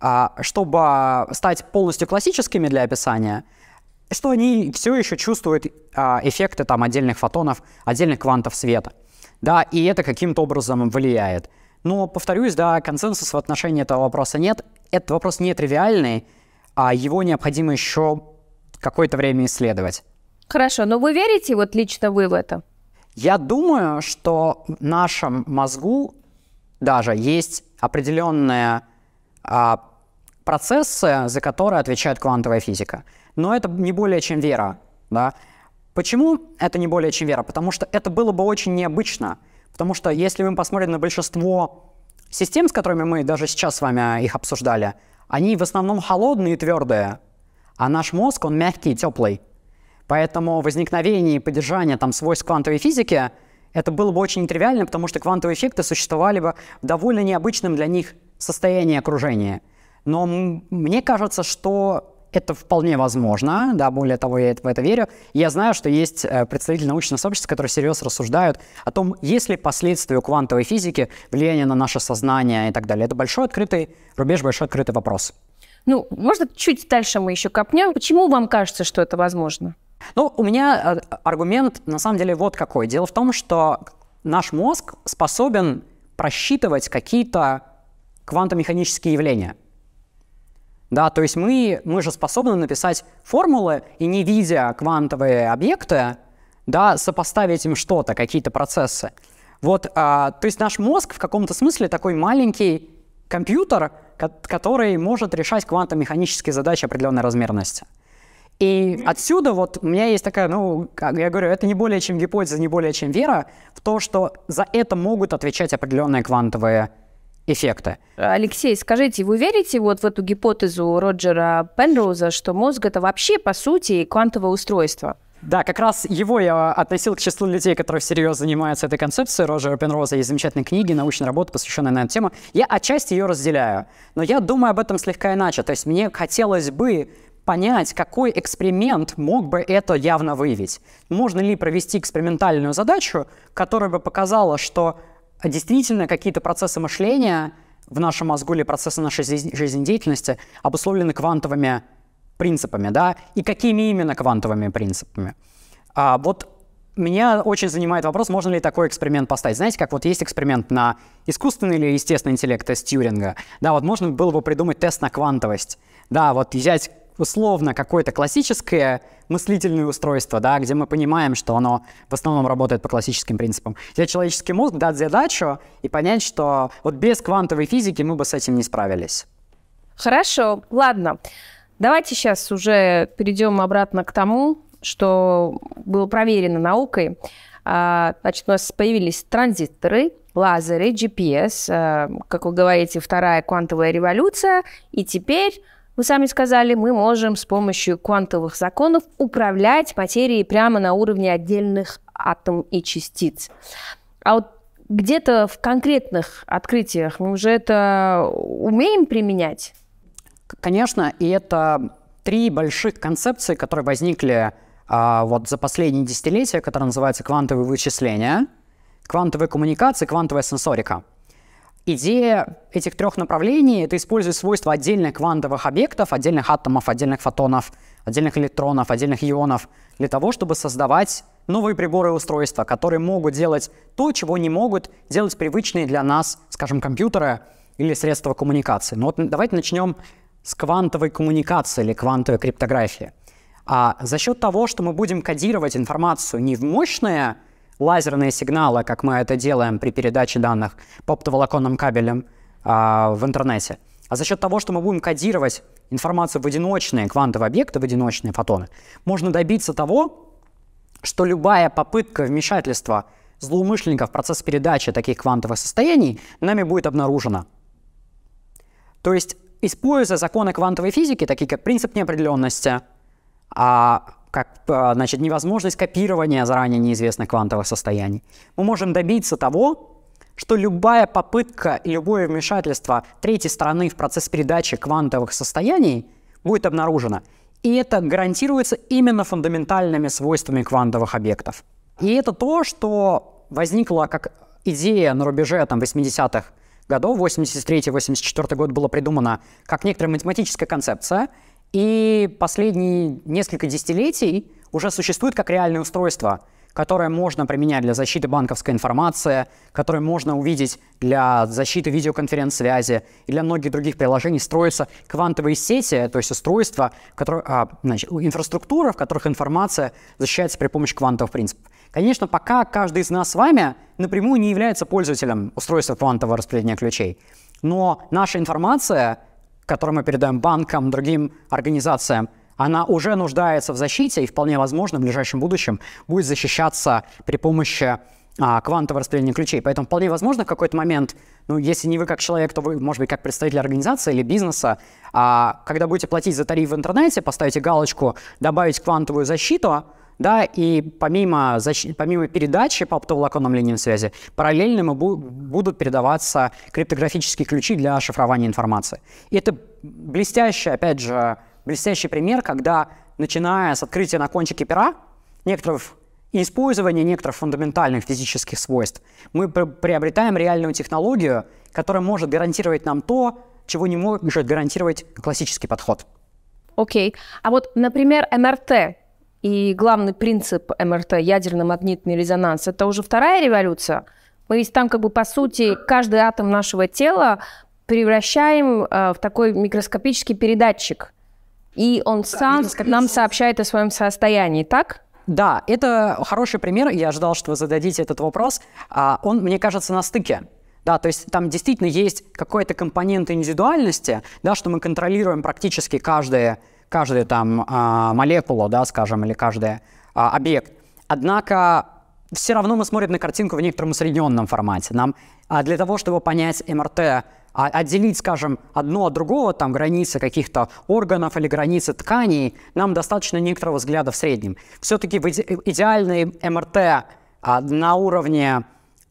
а, чтобы стать полностью классическими для описания, что они все еще чувствуют а, эффекты там отдельных фотонов, отдельных квантов света. Да, и это каким-то образом влияет. Но, повторюсь, да, консенсуса в отношении этого вопроса нет. Этот вопрос нетривиальный, а его необходимо еще какое-то время исследовать. Хорошо, но вы верите вот лично вы в это? Я думаю, что в нашем мозгу даже есть определенные а, процессы, за которые отвечает квантовая физика. Но это не более чем вера. Да? Почему это не более чем вера? Потому что это было бы очень необычно. Потому что если мы посмотрим на большинство систем, с которыми мы даже сейчас с вами их обсуждали, они в основном холодные и твердые, а наш мозг, он мягкий и теплый. Поэтому возникновение и поддержание там, свойств квантовой физики это было бы очень тривиально, потому что квантовые эффекты существовали бы в довольно необычном для них состоянии окружения. Но мне кажется, что это вполне возможно, да, более того, я в это верю. Я знаю, что есть э, представители научного сообщества, которые серьезно рассуждают о том, есть ли последствия квантовой физики, влияние на наше сознание и так далее. Это большой открытый рубеж, большой открытый вопрос. Ну, может чуть дальше мы еще копнем. Почему вам кажется, что это возможно? Ну, у меня э, аргумент на самом деле вот какой. Дело в том, что наш мозг способен просчитывать какие-то квантомеханические явления. Да, то есть мы, мы же способны написать формулы и не видя квантовые объекты, да, сопоставить им что-то, какие-то процессы. Вот, а, то есть наш мозг в каком-то смысле такой маленький компьютер, который может решать квантомеханические задачи определенной размерности. И отсюда вот у меня есть такая, ну, как я говорю, это не более чем гипотеза, не более чем вера в то, что за это могут отвечать определенные квантовые эффекты. Алексей, скажите, вы верите вот в эту гипотезу Роджера Пенроуза, что мозг это вообще по сути квантовое устройство? Да, как раз его я относил к числу людей, которые всерьез занимаются этой концепцией. Роджера Пенроза есть замечательные книги, научная работа, посвященная на эту тему. Я отчасти ее разделяю, но я думаю об этом слегка иначе. То есть мне хотелось бы понять, какой эксперимент мог бы это явно выявить. Можно ли провести экспериментальную задачу, которая бы показала, что действительно какие-то процессы мышления в нашем мозгу или процессы нашей жизнедеятельности обусловлены квантовыми принципами, да, и какими именно квантовыми принципами. А, вот меня очень занимает вопрос, можно ли такой эксперимент поставить. Знаете, как вот есть эксперимент на искусственный или естественный интеллект, тест Тьюринга. Да, вот можно было бы придумать тест на квантовость. Да, вот взять условно какое-то классическое мыслительное устройство, да, где мы понимаем, что оно в основном работает по классическим принципам. Где человеческий мозг дать задачу и понять, что вот без квантовой физики мы бы с этим не справились. Хорошо, ладно. Давайте сейчас уже перейдем обратно к тому, что было проверено наукой. А, значит, у нас появились транзисторы, лазеры, GPS, а, как вы говорите, вторая квантовая революция, и теперь вы сами сказали, мы можем с помощью квантовых законов управлять материей прямо на уровне отдельных атом и частиц. А вот где-то в конкретных открытиях мы уже это умеем применять? Конечно, и это три больших концепции, которые возникли а, вот за последние десятилетия, которые называются квантовые вычисления, квантовые коммуникации, квантовая сенсорика – идея этих трех направлений — это использовать свойства отдельных квантовых объектов, отдельных атомов, отдельных фотонов, отдельных электронов, отдельных ионов для того, чтобы создавать новые приборы и устройства, которые могут делать то, чего не могут делать привычные для нас, скажем, компьютеры или средства коммуникации. Но вот давайте начнем с квантовой коммуникации или квантовой криптографии. А за счет того, что мы будем кодировать информацию не в мощное лазерные сигналы, как мы это делаем при передаче данных по оптоволоконным кабелям а, в интернете, а за счет того, что мы будем кодировать информацию в одиночные квантовые объекты, в одиночные фотоны, можно добиться того, что любая попытка вмешательства злоумышленников в процесс передачи таких квантовых состояний нами будет обнаружена. То есть, используя законы квантовой физики, такие как принцип неопределенности, а как э, значит, невозможность копирования заранее неизвестных квантовых состояний, мы можем добиться того, что любая попытка и любое вмешательство третьей стороны в процесс передачи квантовых состояний будет обнаружено. И это гарантируется именно фундаментальными свойствами квантовых объектов. И это то, что возникло как идея на рубеже 80-х годов, 83-84 год было придумано как некоторая математическая концепция, и последние несколько десятилетий уже существует как реальное устройство, которое можно применять для защиты банковской информации, которое можно увидеть для защиты видеоконференц-связи и для многих других приложений. Строятся квантовые сети, то есть устройства, которые, а, значит, инфраструктура, в которых информация защищается при помощи квантовых принципов. Конечно, пока каждый из нас с вами напрямую не является пользователем устройства квантового распределения ключей, но наша информация — которую мы передаем банкам, другим организациям, она уже нуждается в защите и вполне возможно в ближайшем будущем будет защищаться при помощи а, квантового распределения ключей. Поэтому вполне возможно в какой-то момент, ну, если не вы как человек, то вы, может быть, как представитель организации или бизнеса, а, когда будете платить за тариф в интернете, поставите галочку «Добавить квантовую защиту», да, и помимо, помимо передачи по оптоволоконным линиям связи, параллельно ему бу... будут передаваться криптографические ключи для шифрования информации. И это блестящий, опять же, блестящий пример, когда, начиная с открытия на кончике пера, некоторых и использования некоторых фундаментальных физических свойств, мы приобретаем реальную технологию, которая может гарантировать нам то, чего не может гарантировать классический подход. Окей. Okay. А вот, например, МРТ и главный принцип МРТ, ядерно-магнитный резонанс, это уже вторая революция. Мы ведь там как бы по сути каждый атом нашего тела превращаем э, в такой микроскопический передатчик. И он сам нам сообщает о своем состоянии, так? Да, это хороший пример. Я ожидал, что вы зададите этот вопрос. А, он, мне кажется, на стыке. Да, то есть там действительно есть какой-то компонент индивидуальности, да, что мы контролируем практически каждое каждая там а, молекула, да, скажем, или каждый а, объект. Однако все равно мы смотрим на картинку в некотором усредненном формате. Нам а, для того, чтобы понять МРТ, отделить, скажем, одно от другого, там, границы каких-то органов или границы тканей, нам достаточно некоторого взгляда в среднем. Все-таки иде идеальный МРТ на уровне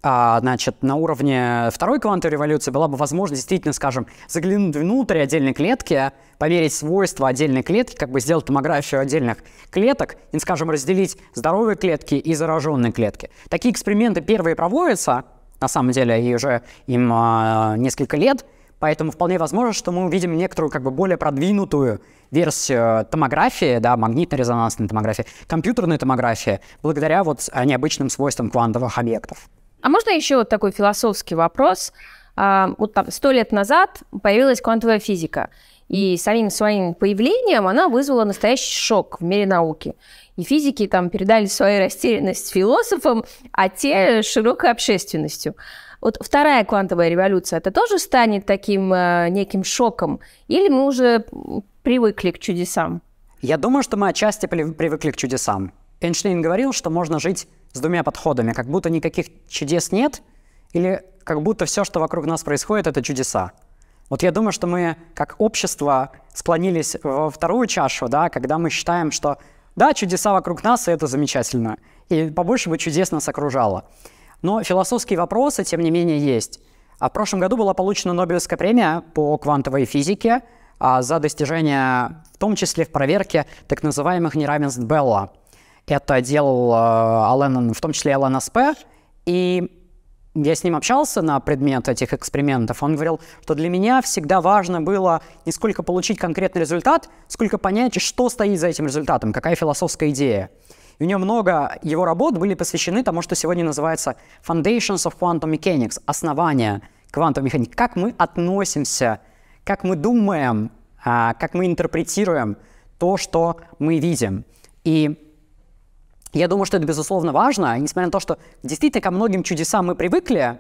а, значит, на уровне второй квантовой революции была бы возможность действительно, скажем, заглянуть внутрь отдельной клетки, померить свойства отдельной клетки, как бы сделать томографию отдельных клеток и, скажем, разделить здоровые клетки и зараженные клетки. Такие эксперименты первые проводятся, на самом деле, и уже им а, несколько лет, поэтому вполне возможно, что мы увидим некоторую как бы более продвинутую версию томографии, да, магнитно-резонансной томографии, компьютерной томографии, благодаря вот необычным свойствам квантовых объектов. А можно еще вот такой философский вопрос? А, вот там сто лет назад появилась квантовая физика, и самим своим появлением она вызвала настоящий шок в мире науки. И физики там передали свою растерянность философам, а те широкой общественностью. Вот вторая квантовая революция, это тоже станет таким э, неким шоком? Или мы уже привыкли к чудесам? Я думаю, что мы отчасти привыкли к чудесам. Эйнштейн говорил, что можно жить с двумя подходами, как будто никаких чудес нет, или как будто все, что вокруг нас происходит, это чудеса. Вот я думаю, что мы как общество склонились во вторую чашу, да, когда мы считаем, что да, чудеса вокруг нас, и это замечательно. И побольше бы чудес нас окружало. Но философские вопросы, тем не менее, есть. А в прошлом году была получена Нобелевская премия по квантовой физике а за достижение, в том числе в проверке так называемых неравенств Белла – это делал э, Ален, в том числе Ален СП, и я с ним общался на предмет этих экспериментов, он говорил, что для меня всегда важно было не сколько получить конкретный результат, сколько понять, что стоит за этим результатом, какая философская идея. И у него много его работ были посвящены тому, что сегодня называется Foundations of Quantum Mechanics, основания квантовой механики, как мы относимся, как мы думаем, а, как мы интерпретируем то, что мы видим. И я думаю, что это, безусловно, важно, несмотря на то, что действительно ко многим чудесам мы привыкли,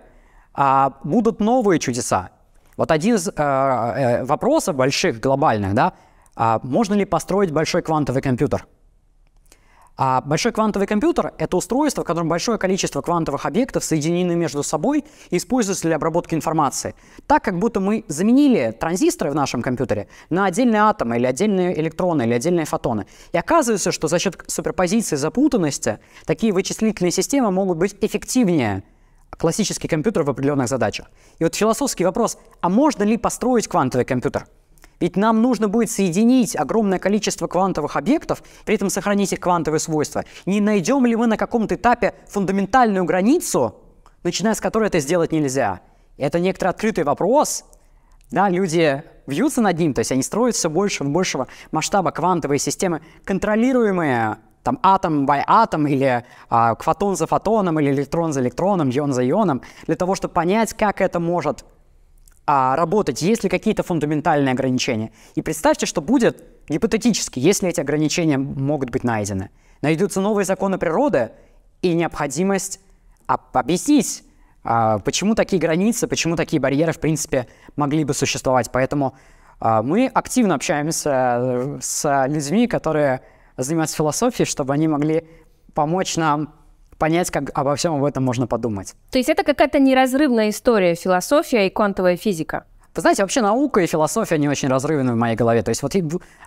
а будут новые чудеса. Вот один из э, э вопросов больших, глобальных, да, а можно ли построить большой квантовый компьютер? А большой квантовый компьютер — это устройство, в котором большое количество квантовых объектов соединены между собой и используются для обработки информации. Так, как будто мы заменили транзисторы в нашем компьютере на отдельные атомы или отдельные электроны или отдельные фотоны. И оказывается, что за счет суперпозиции запутанности такие вычислительные системы могут быть эффективнее, классический компьютер в определенных задачах. И вот философский вопрос, а можно ли построить квантовый компьютер? Ведь нам нужно будет соединить огромное количество квантовых объектов, при этом сохранить их квантовые свойства. Не найдем ли мы на каком-то этапе фундаментальную границу, начиная с которой это сделать нельзя? Это некоторый открытый вопрос. Да, люди вьются над ним, то есть они строят все больше и большего масштаба квантовые системы, контролируемые там атом by атом или а, фотон за фотоном или электрон за электроном, ион за ионом, для того, чтобы понять, как это может а, работать, есть ли какие-то фундаментальные ограничения. И представьте, что будет гипотетически, если эти ограничения могут быть найдены. Найдутся новые законы природы и необходимость а, объяснить, а, почему такие границы, почему такие барьеры, в принципе, могли бы существовать. Поэтому а, мы активно общаемся э, с людьми, которые занимаются философией, чтобы они могли помочь нам понять, как обо всем об этом можно подумать. То есть это какая-то неразрывная история, философия и квантовая физика? Вы знаете, вообще наука и философия не очень разрывны в моей голове. То есть вот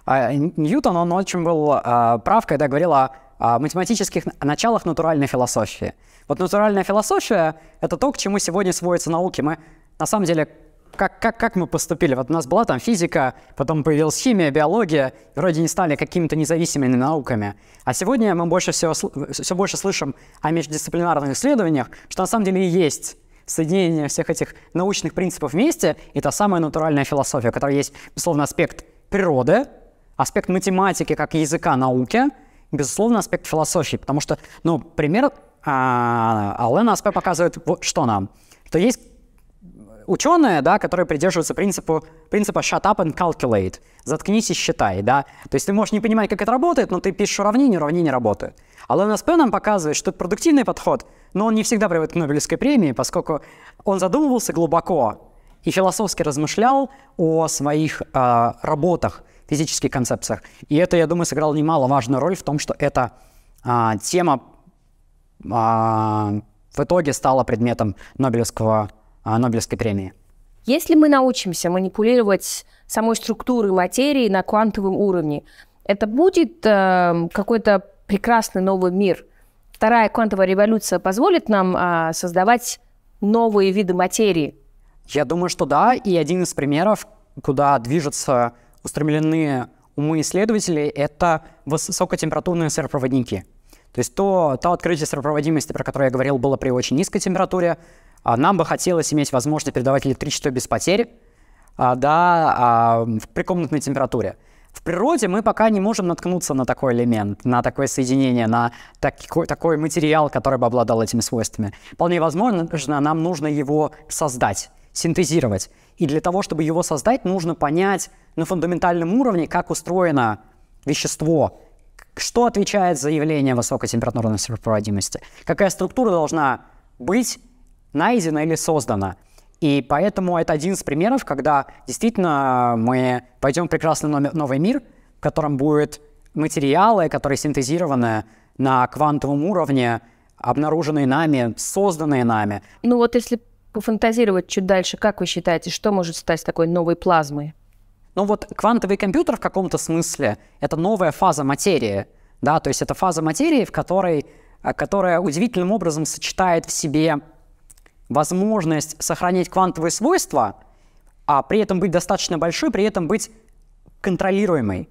а, Ньютон, он очень был а, прав, когда говорил о математических началах натуральной философии. Вот натуральная философия — это то, к чему сегодня сводятся науки. Мы на самом деле как, как, как мы поступили? Вот у нас была там физика, потом появилась химия, биология, вроде не стали какими-то независимыми науками. А сегодня мы больше всего, все больше слышим о междисциплинарных исследованиях, что на самом деле и есть соединение всех этих научных принципов вместе, и та самая натуральная философия, которая есть, безусловно, аспект природы, аспект математики как языка науки, и, безусловно, аспект философии, потому что, ну, пример а, Алена Аспе показывает вот что нам, что есть ученые, да, которые придерживаются принципу, принципа shut up and calculate, заткнись и считай, да. То есть ты можешь не понимать, как это работает, но ты пишешь уравнение, уравнение работает. А ЛНСП нам показывает, что это продуктивный подход, но он не всегда приводит к Нобелевской премии, поскольку он задумывался глубоко и философски размышлял о своих э, работах, физических концепциях. И это, я думаю, сыграло немаловажную роль в том, что эта э, тема э, в итоге стала предметом Нобелевского а, Нобелевской премии. Если мы научимся манипулировать самой структурой материи на квантовом уровне, это будет э, какой-то прекрасный новый мир. Вторая квантовая революция позволит нам э, создавать новые виды материи. Я думаю, что да. И один из примеров, куда движутся устремлены умы исследователей, это высокотемпературные сверхпроводники. То есть то, то открытие сверхпроводимости, про которое я говорил, было при очень низкой температуре. А, нам бы хотелось иметь возможность передавать электричество без потерь, а, да, а, при комнатной температуре. В природе мы пока не можем наткнуться на такой элемент, на такое соединение, на такой, такой материал, который бы обладал этими свойствами. Вполне возможно, нам нужно его создать, синтезировать. И для того, чтобы его создать, нужно понять на фундаментальном уровне, как устроено вещество, что отвечает за явление высокой температурной сверхпроводимости, какая структура должна быть, найдено или создано. И поэтому это один из примеров, когда действительно мы пойдем в прекрасный новый мир, в котором будут материалы, которые синтезированы на квантовом уровне, обнаруженные нами, созданные нами. Ну вот если пофантазировать чуть дальше, как вы считаете, что может стать такой новой плазмой? Ну вот квантовый компьютер в каком-то смысле — это новая фаза материи, да, то есть это фаза материи, в которой, которая удивительным образом сочетает в себе возможность сохранять квантовые свойства, а при этом быть достаточно большой, при этом быть контролируемой.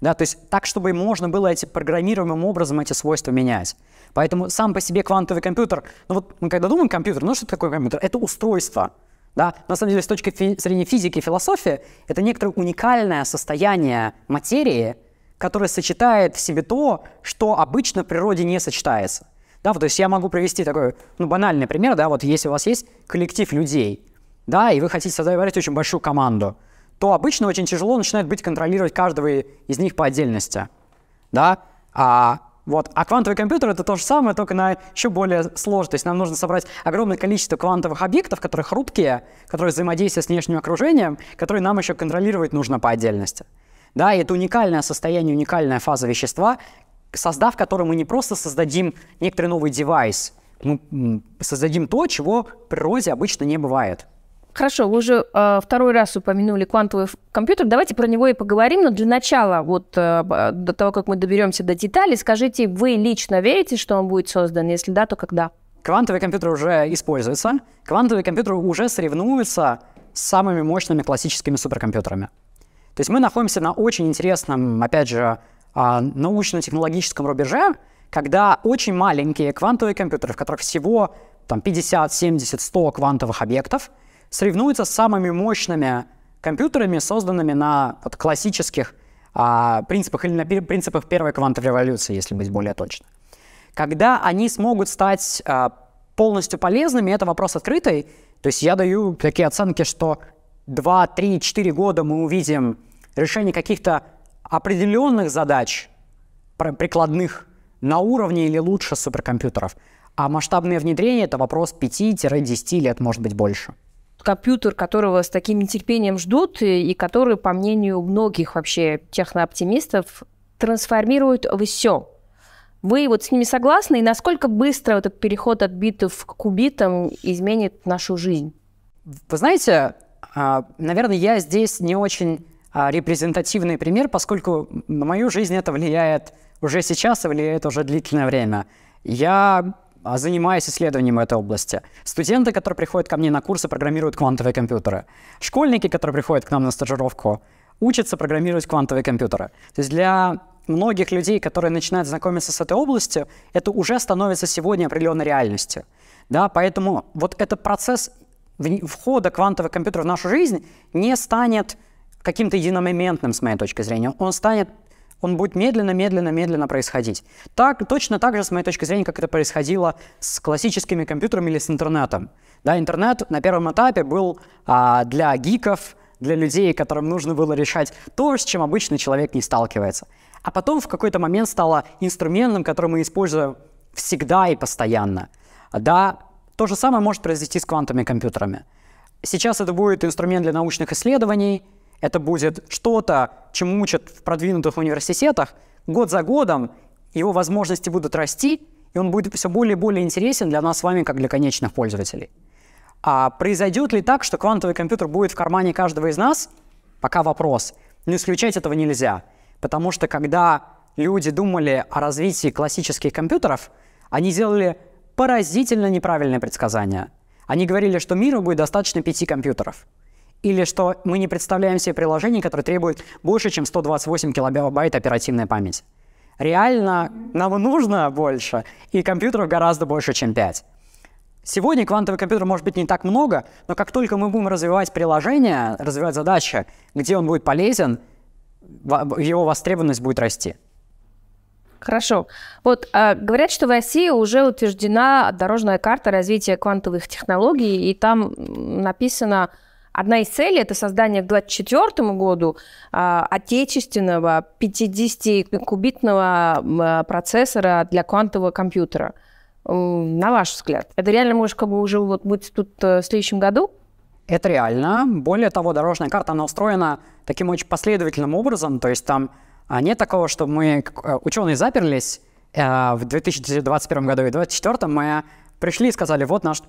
Да, то есть так, чтобы можно было эти программируемым образом эти свойства менять. Поэтому сам по себе квантовый компьютер, ну вот мы когда думаем компьютер, ну что это такое компьютер? Это устройство. Да? На самом деле, с точки фи- зрения физики и философии, это некоторое уникальное состояние материи, которое сочетает в себе то, что обычно в природе не сочетается. Да, вот, то есть я могу привести такой, ну, банальный пример, да, вот если у вас есть коллектив людей, да, и вы хотите создавать очень большую команду, то обычно очень тяжело начинает быть контролировать каждого из них по отдельности, да, а вот. А квантовый компьютер — это то же самое, только на еще более сложно. То есть нам нужно собрать огромное количество квантовых объектов, которые хрупкие, которые взаимодействуют с внешним окружением, которые нам еще контролировать нужно по отдельности. Да, и это уникальное состояние, уникальная фаза вещества, создав который мы не просто создадим некоторый новый девайс, мы создадим то, чего в природе обычно не бывает. Хорошо, вы уже э, второй раз упомянули квантовый компьютер. Давайте про него и поговорим. Но для начала, вот э, до того, как мы доберемся до деталей, скажите, вы лично верите, что он будет создан? Если да, то когда? Квантовый компьютер уже используется. Квантовый компьютер уже соревнуется с самыми мощными классическими суперкомпьютерами. То есть мы находимся на очень интересном, опять же, а, научно-технологическом рубеже, когда очень маленькие квантовые компьютеры, в которых всего там, 50, 70, 100 квантовых объектов, соревнуются с самыми мощными компьютерами, созданными на вот, классических а, принципах или на принципах первой квантовой революции, если быть более точным. Когда они смогут стать а, полностью полезными, это вопрос открытый. То есть я даю такие оценки, что 2, 3, 4 года мы увидим решение каких-то определенных задач прикладных на уровне или лучше суперкомпьютеров. А масштабное внедрение – это вопрос 5-10 лет, может быть, больше компьютер, которого с таким нетерпением ждут, и который, по мнению многих вообще технооптимистов, трансформирует все. Вы вот с ними согласны? И насколько быстро этот переход от битов к кубитам изменит нашу жизнь? Вы знаете, а, наверное, я здесь не очень а, репрезентативный пример, поскольку на мою жизнь это влияет уже сейчас и влияет уже длительное время. Я а, занимаюсь исследованием этой области. Студенты, которые приходят ко мне на курсы, программируют квантовые компьютеры. Школьники, которые приходят к нам на стажировку, учатся программировать квантовые компьютеры. То есть для многих людей, которые начинают знакомиться с этой областью, это уже становится сегодня определенной реальностью. Да, поэтому вот этот процесс входа квантовых компьютеров в нашу жизнь не станет каким-то единомоментным, с моей точки зрения. Он станет он будет медленно, медленно, медленно происходить. Так, точно так же, с моей точки зрения, как это происходило с классическими компьютерами или с интернетом. Да, интернет на первом этапе был а, для гиков, для людей, которым нужно было решать то, с чем обычный человек не сталкивается. А потом в какой-то момент стало инструментом, который мы используем всегда и постоянно. Да, то же самое может произойти с квантовыми компьютерами. Сейчас это будет инструмент для научных исследований – это будет что-то, чему учат в продвинутых университетах. Год за годом его возможности будут расти, и он будет все более и более интересен для нас с вами, как для конечных пользователей. А произойдет ли так, что квантовый компьютер будет в кармане каждого из нас? Пока вопрос. Но исключать этого нельзя. Потому что когда люди думали о развитии классических компьютеров, они делали поразительно неправильное предсказание. Они говорили, что миру будет достаточно пяти компьютеров – или что мы не представляем себе приложение, которое требует больше, чем 128 килобайт оперативной памяти. Реально нам нужно больше, и компьютеров гораздо больше, чем 5. Сегодня квантовый компьютер может быть не так много, но как только мы будем развивать приложение, развивать задачи, где он будет полезен, его востребованность будет расти. Хорошо. Вот а, говорят, что в России уже утверждена дорожная карта развития квантовых технологий, и там написано, Одна из целей – это создание к 2024 году а, отечественного 50-кубитного а, процессора для квантового компьютера. На ваш взгляд, это реально может как бы уже вот быть тут э, в следующем году? Это реально. Более того, дорожная карта, она устроена таким очень последовательным образом. То есть там а, нет такого, что мы, э, ученые, заперлись э, в 2021 году и 2024 мы пришли и сказали, вот наш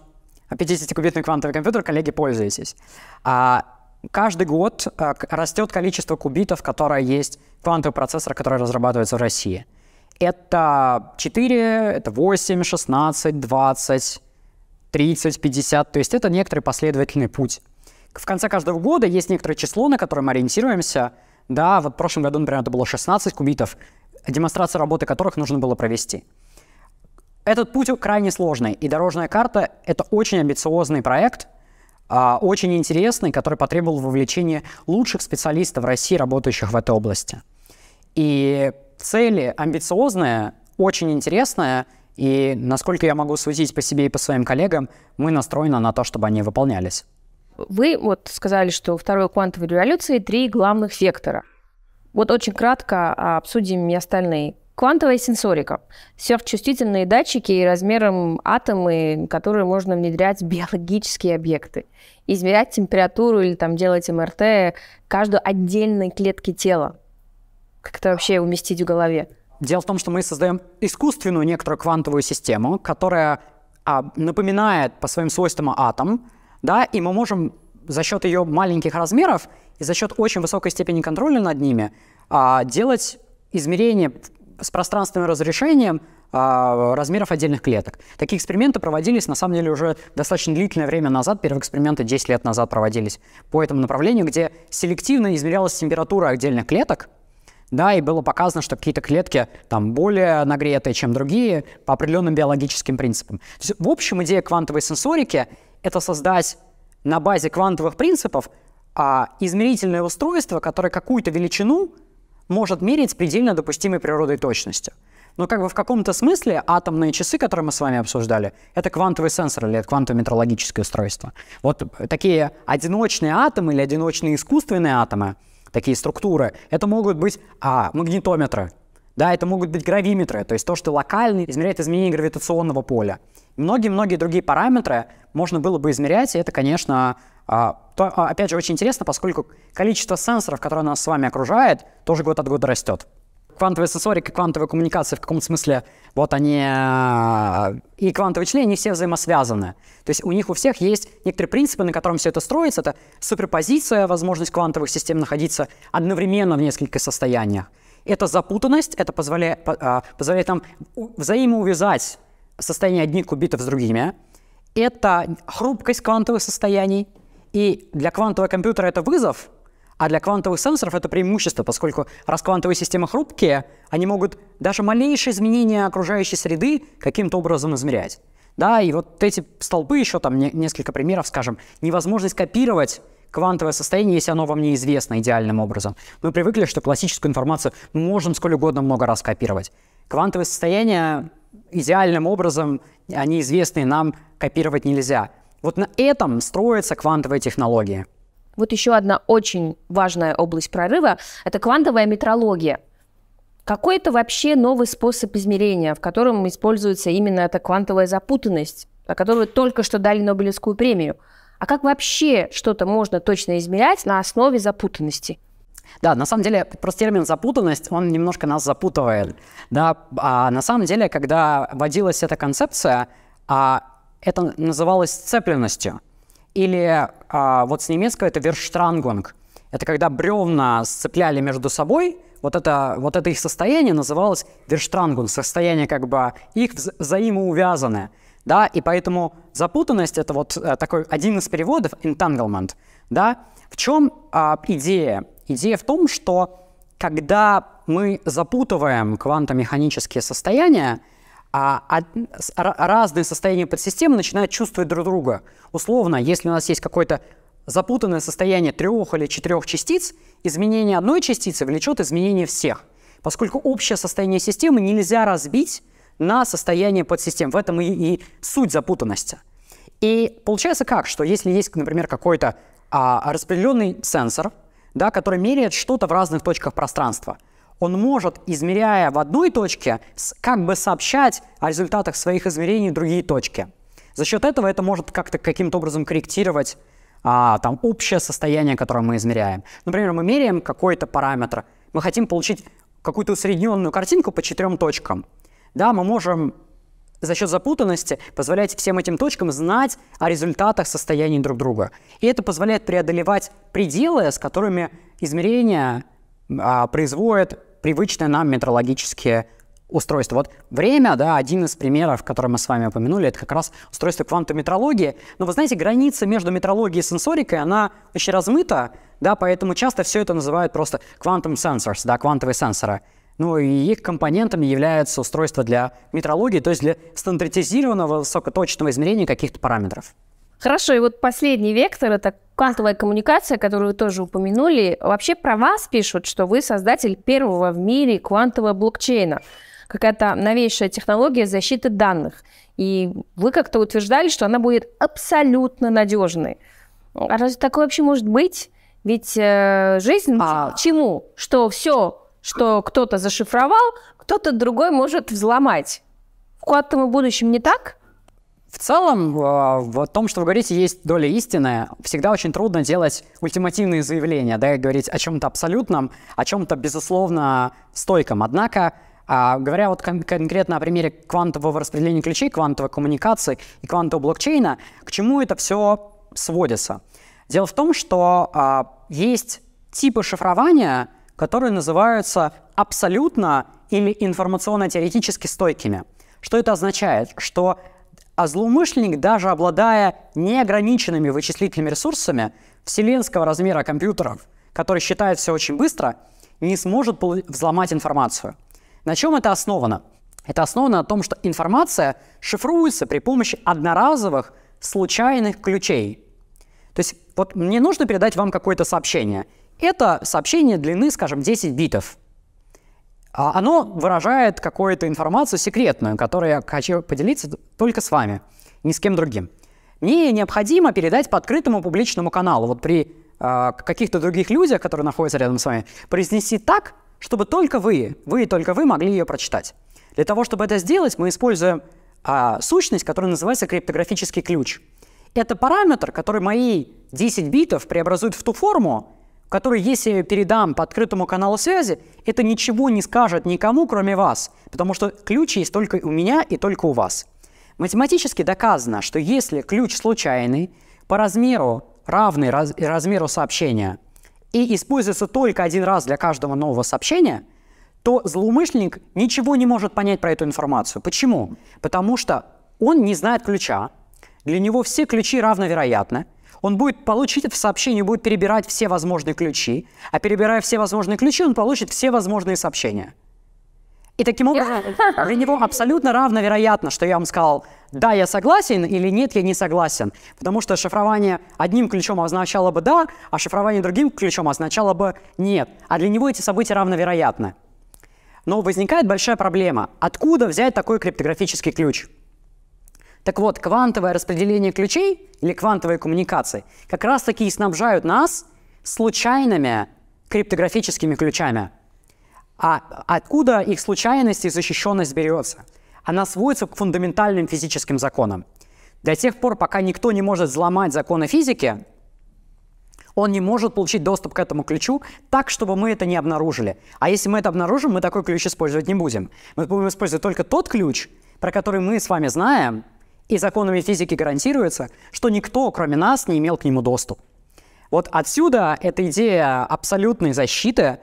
50-кубитный квантовый компьютер, коллеги, пользуйтесь. А каждый год а, растет количество кубитов, которые есть квантовый процессор, который разрабатывается в России. Это 4, это 8, 16, 20, 30, 50. То есть это некоторый последовательный путь. В конце каждого года есть некоторое число, на которое мы ориентируемся. Да, вот в прошлом году, например, это было 16 кубитов, демонстрация работы которых нужно было провести. Этот путь крайне сложный, и дорожная карта — это очень амбициозный проект, а, очень интересный, который потребовал вовлечения лучших специалистов России, работающих в этой области. И цели амбициозные, очень интересные, и насколько я могу судить по себе и по своим коллегам, мы настроены на то, чтобы они выполнялись. Вы вот сказали, что у второй квантовой революции три главных вектора. Вот очень кратко а, обсудим и остальные. Квантовая сенсорика. Сверхчувствительные датчики и размером атомы, которые можно внедрять в биологические объекты. Измерять температуру или там делать МРТ каждой отдельной клетки тела. Как это вообще уместить в голове? Дело в том, что мы создаем искусственную некоторую квантовую систему, которая а, напоминает по своим свойствам атом, да, и мы можем за счет ее маленьких размеров и за счет очень высокой степени контроля над ними а, делать измерения с пространственным разрешением а, размеров отдельных клеток. Такие эксперименты проводились, на самом деле, уже достаточно длительное время назад. Первые эксперименты 10 лет назад проводились по этому направлению, где селективно измерялась температура отдельных клеток, да, и было показано, что какие-то клетки там более нагретые, чем другие, по определенным биологическим принципам. То есть, в общем, идея квантовой сенсорики — это создать на базе квантовых принципов а, измерительное устройство, которое какую-то величину — может мерить с предельно допустимой природой точностью. Но как бы в каком-то смысле атомные часы, которые мы с вами обсуждали, это квантовый сенсор или это метрологическое устройство. Вот такие одиночные атомы или одиночные искусственные атомы, такие структуры, это могут быть а, магнитометры, да, это могут быть гравиметры, то есть то, что локально измеряет изменение гравитационного поля. Многие-многие другие параметры можно было бы измерять, и это, конечно, а, то, а, опять же, очень интересно, поскольку количество сенсоров, которые нас с вами окружает, тоже год от года растет. Квантовые сенсорики, квантовые коммуникации, в каком смысле, вот они э, и квантовые члены, они все взаимосвязаны. То есть у них у всех есть некоторые принципы, на котором все это строится. Это суперпозиция, возможность квантовых систем находиться одновременно в нескольких состояниях. Это запутанность, это позволяет, а, позволяет нам взаимоувязать состояние одних кубитов с другими. Это хрупкость квантовых состояний, и для квантового компьютера это вызов, а для квантовых сенсоров это преимущество, поскольку раз квантовые системы хрупкие, они могут даже малейшие изменения окружающей среды каким-то образом измерять. Да, и вот эти столбы, еще там не, несколько примеров, скажем, невозможность копировать квантовое состояние, если оно вам неизвестно идеальным образом. Мы привыкли, что классическую информацию мы можем сколь угодно много раз копировать. Квантовые состояния идеальным образом, они известны нам, копировать нельзя. Вот на этом строятся квантовые технологии. Вот еще одна очень важная область прорыва – это квантовая метрология. Какой это вообще новый способ измерения, в котором используется именно эта квантовая запутанность, за которой только что дали Нобелевскую премию? А как вообще что-то можно точно измерять на основе запутанности? Да, на самом деле, просто термин «запутанность», он немножко нас запутывает. Да? А на самом деле, когда водилась эта концепция, а это называлось сцепленностью. Или а, вот с немецкого это верштрангунг. Это когда бревна сцепляли между собой, вот это, вот это их состояние называлось верштрангун, состояние как бы их вза взаимоувязанное. Да, и поэтому запутанность — это вот э, такой один из переводов entanglement. Да? В чем э, а, идея? Идея в том, что когда мы запутываем квантомеханические состояния, а, разные состояния подсистемы начинают чувствовать друг друга. Условно, если у нас есть какое-то запутанное состояние трех или четырех частиц, изменение одной частицы влечет изменение всех, поскольку общее состояние системы нельзя разбить на состояние подсистем. В этом и, и суть запутанности. И получается как, что если есть, например, какой-то а, распределенный сенсор, да, который меряет что-то в разных точках пространства – он может, измеряя в одной точке, как бы сообщать о результатах своих измерений в другие точки. За счет этого это может как-то каким-то образом корректировать а, там, общее состояние, которое мы измеряем. Например, мы меряем какой-то параметр, мы хотим получить какую-то усредненную картинку по четырем точкам. Да, мы можем за счет запутанности позволять всем этим точкам знать о результатах состояний друг друга. И это позволяет преодолевать пределы, с которыми измерения а, производят привычные нам метрологические устройства. Вот время, да, один из примеров, который мы с вами упомянули, это как раз устройство квантометрологии. Но вы знаете, граница между метрологией и сенсорикой, она очень размыта, да, поэтому часто все это называют просто quantum sensors, да, квантовые сенсоры. Ну и их компонентами является устройство для метрологии, то есть для стандартизированного высокоточного измерения каких-то параметров. Хорошо, и вот последний вектор – это квантовая коммуникация, которую вы тоже упомянули. Вообще про вас пишут, что вы создатель первого в мире квантового блокчейна. Какая-то новейшая технология защиты данных. И вы как-то утверждали, что она будет абсолютно надежной. Ну. А разве такое вообще может быть? Ведь э, жизнь а... чему? Что все, что кто-то зашифровал, кто-то другой может взломать. В квантовом будущем не так? В целом, а, в том, что вы говорите, есть доля истины. Всегда очень трудно делать ультимативные заявления, да, и говорить о чем-то абсолютном, о чем-то, безусловно, стойком. Однако, а, говоря вот конкретно о примере квантового распределения ключей, квантовой коммуникации и квантового блокчейна, к чему это все сводится? Дело в том, что а, есть типы шифрования, которые называются абсолютно или информационно-теоретически стойкими. Что это означает? Что а злоумышленник, даже обладая неограниченными вычислительными ресурсами вселенского размера компьютеров, который считает все очень быстро, не сможет взломать информацию. На чем это основано? Это основано на том, что информация шифруется при помощи одноразовых случайных ключей. То есть вот мне нужно передать вам какое-то сообщение. Это сообщение длины, скажем, 10 битов. А оно выражает какую-то информацию секретную, которую я хочу поделиться только с вами, ни с кем другим. Мне необходимо передать по открытому публичному каналу, вот при э, каких-то других людях, которые находятся рядом с вами, произнести так, чтобы только вы, вы и только вы могли ее прочитать. Для того, чтобы это сделать, мы используем э, сущность, которая называется криптографический ключ. Это параметр, который мои 10 битов преобразует в ту форму, который, если я передам по открытому каналу связи, это ничего не скажет никому, кроме вас, потому что ключ есть только у меня и только у вас. Математически доказано, что если ключ случайный, по размеру равный раз, размеру сообщения, и используется только один раз для каждого нового сообщения, то злоумышленник ничего не может понять про эту информацию. Почему? Потому что он не знает ключа, для него все ключи равновероятны, он будет получить в сообщении, будет перебирать все возможные ключи, а перебирая все возможные ключи, он получит все возможные сообщения. И таким образом для него абсолютно равновероятно, что я вам сказал, да, я согласен или нет, я не согласен. Потому что шифрование одним ключом означало бы да, а шифрование другим ключом означало бы нет. А для него эти события равновероятны. Но возникает большая проблема. Откуда взять такой криптографический ключ? Так вот, квантовое распределение ключей или квантовые коммуникации как раз-таки и снабжают нас случайными криптографическими ключами. А откуда их случайность и защищенность берется? Она сводится к фундаментальным физическим законам. До тех пор, пока никто не может взломать законы физики, он не может получить доступ к этому ключу так, чтобы мы это не обнаружили. А если мы это обнаружим, мы такой ключ использовать не будем. Мы будем использовать только тот ключ, про который мы с вами знаем, и законами физики гарантируется, что никто, кроме нас, не имел к нему доступ. Вот отсюда эта идея абсолютной защиты,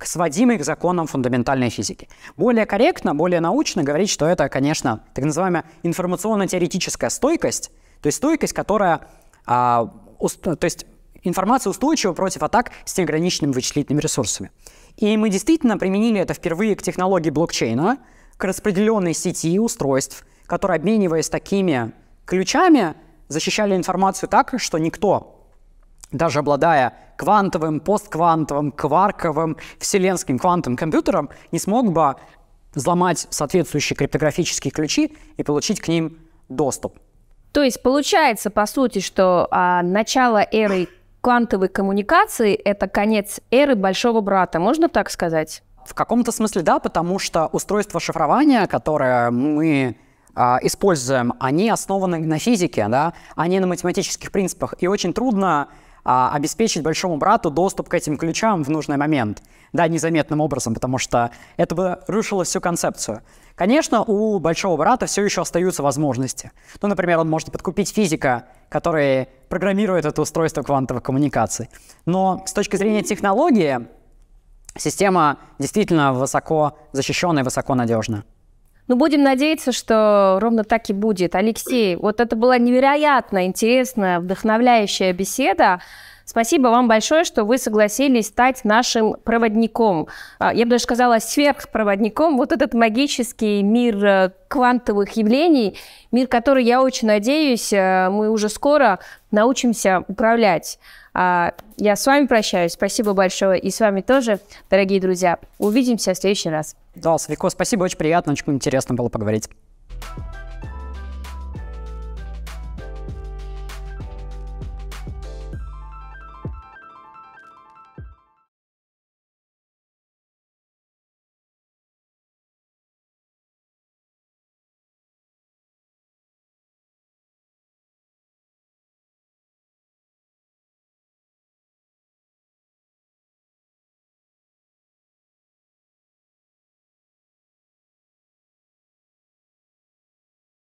сводимой к законам фундаментальной физики. Более корректно, более научно говорить, что это, конечно, так называемая информационно-теоретическая стойкость, то есть стойкость, которая... А, уст, то есть информация устойчива против атак с неограниченными вычислительными ресурсами. И мы действительно применили это впервые к технологии блокчейна, к распределенной сети устройств, которые, обмениваясь такими ключами, защищали информацию так, что никто, даже обладая квантовым, постквантовым, кварковым, вселенским квантовым компьютером, не смог бы взломать соответствующие криптографические ключи и получить к ним доступ. То есть получается, по сути, что а, начало эры квантовой коммуникации – это конец эры большого брата, можно так сказать? В каком-то смысле да, потому что устройство шифрования, которое мы а, используем, они основаны на физике, да, а не на математических принципах. И очень трудно а, обеспечить большому брату доступ к этим ключам в нужный момент, да, незаметным образом, потому что это бы рушило всю концепцию. Конечно, у большого брата все еще остаются возможности. Ну, например, он может подкупить физика, который программирует это устройство квантовых коммуникаций. Но с точки зрения технологии, система действительно высоко защищенная и высоко надежна. Ну, будем надеяться, что ровно так и будет. Алексей, вот это была невероятно интересная, вдохновляющая беседа. Спасибо вам большое, что вы согласились стать нашим проводником. А, я бы даже сказала, сверхпроводником. Вот этот магический мир э, квантовых явлений, мир, который, я очень надеюсь, э, мы уже скоро научимся управлять. А, я с вами прощаюсь. Спасибо большое. И с вами тоже, дорогие друзья. Увидимся в следующий раз. Да, Свеко, спасибо. Очень приятно, очень интересно было поговорить.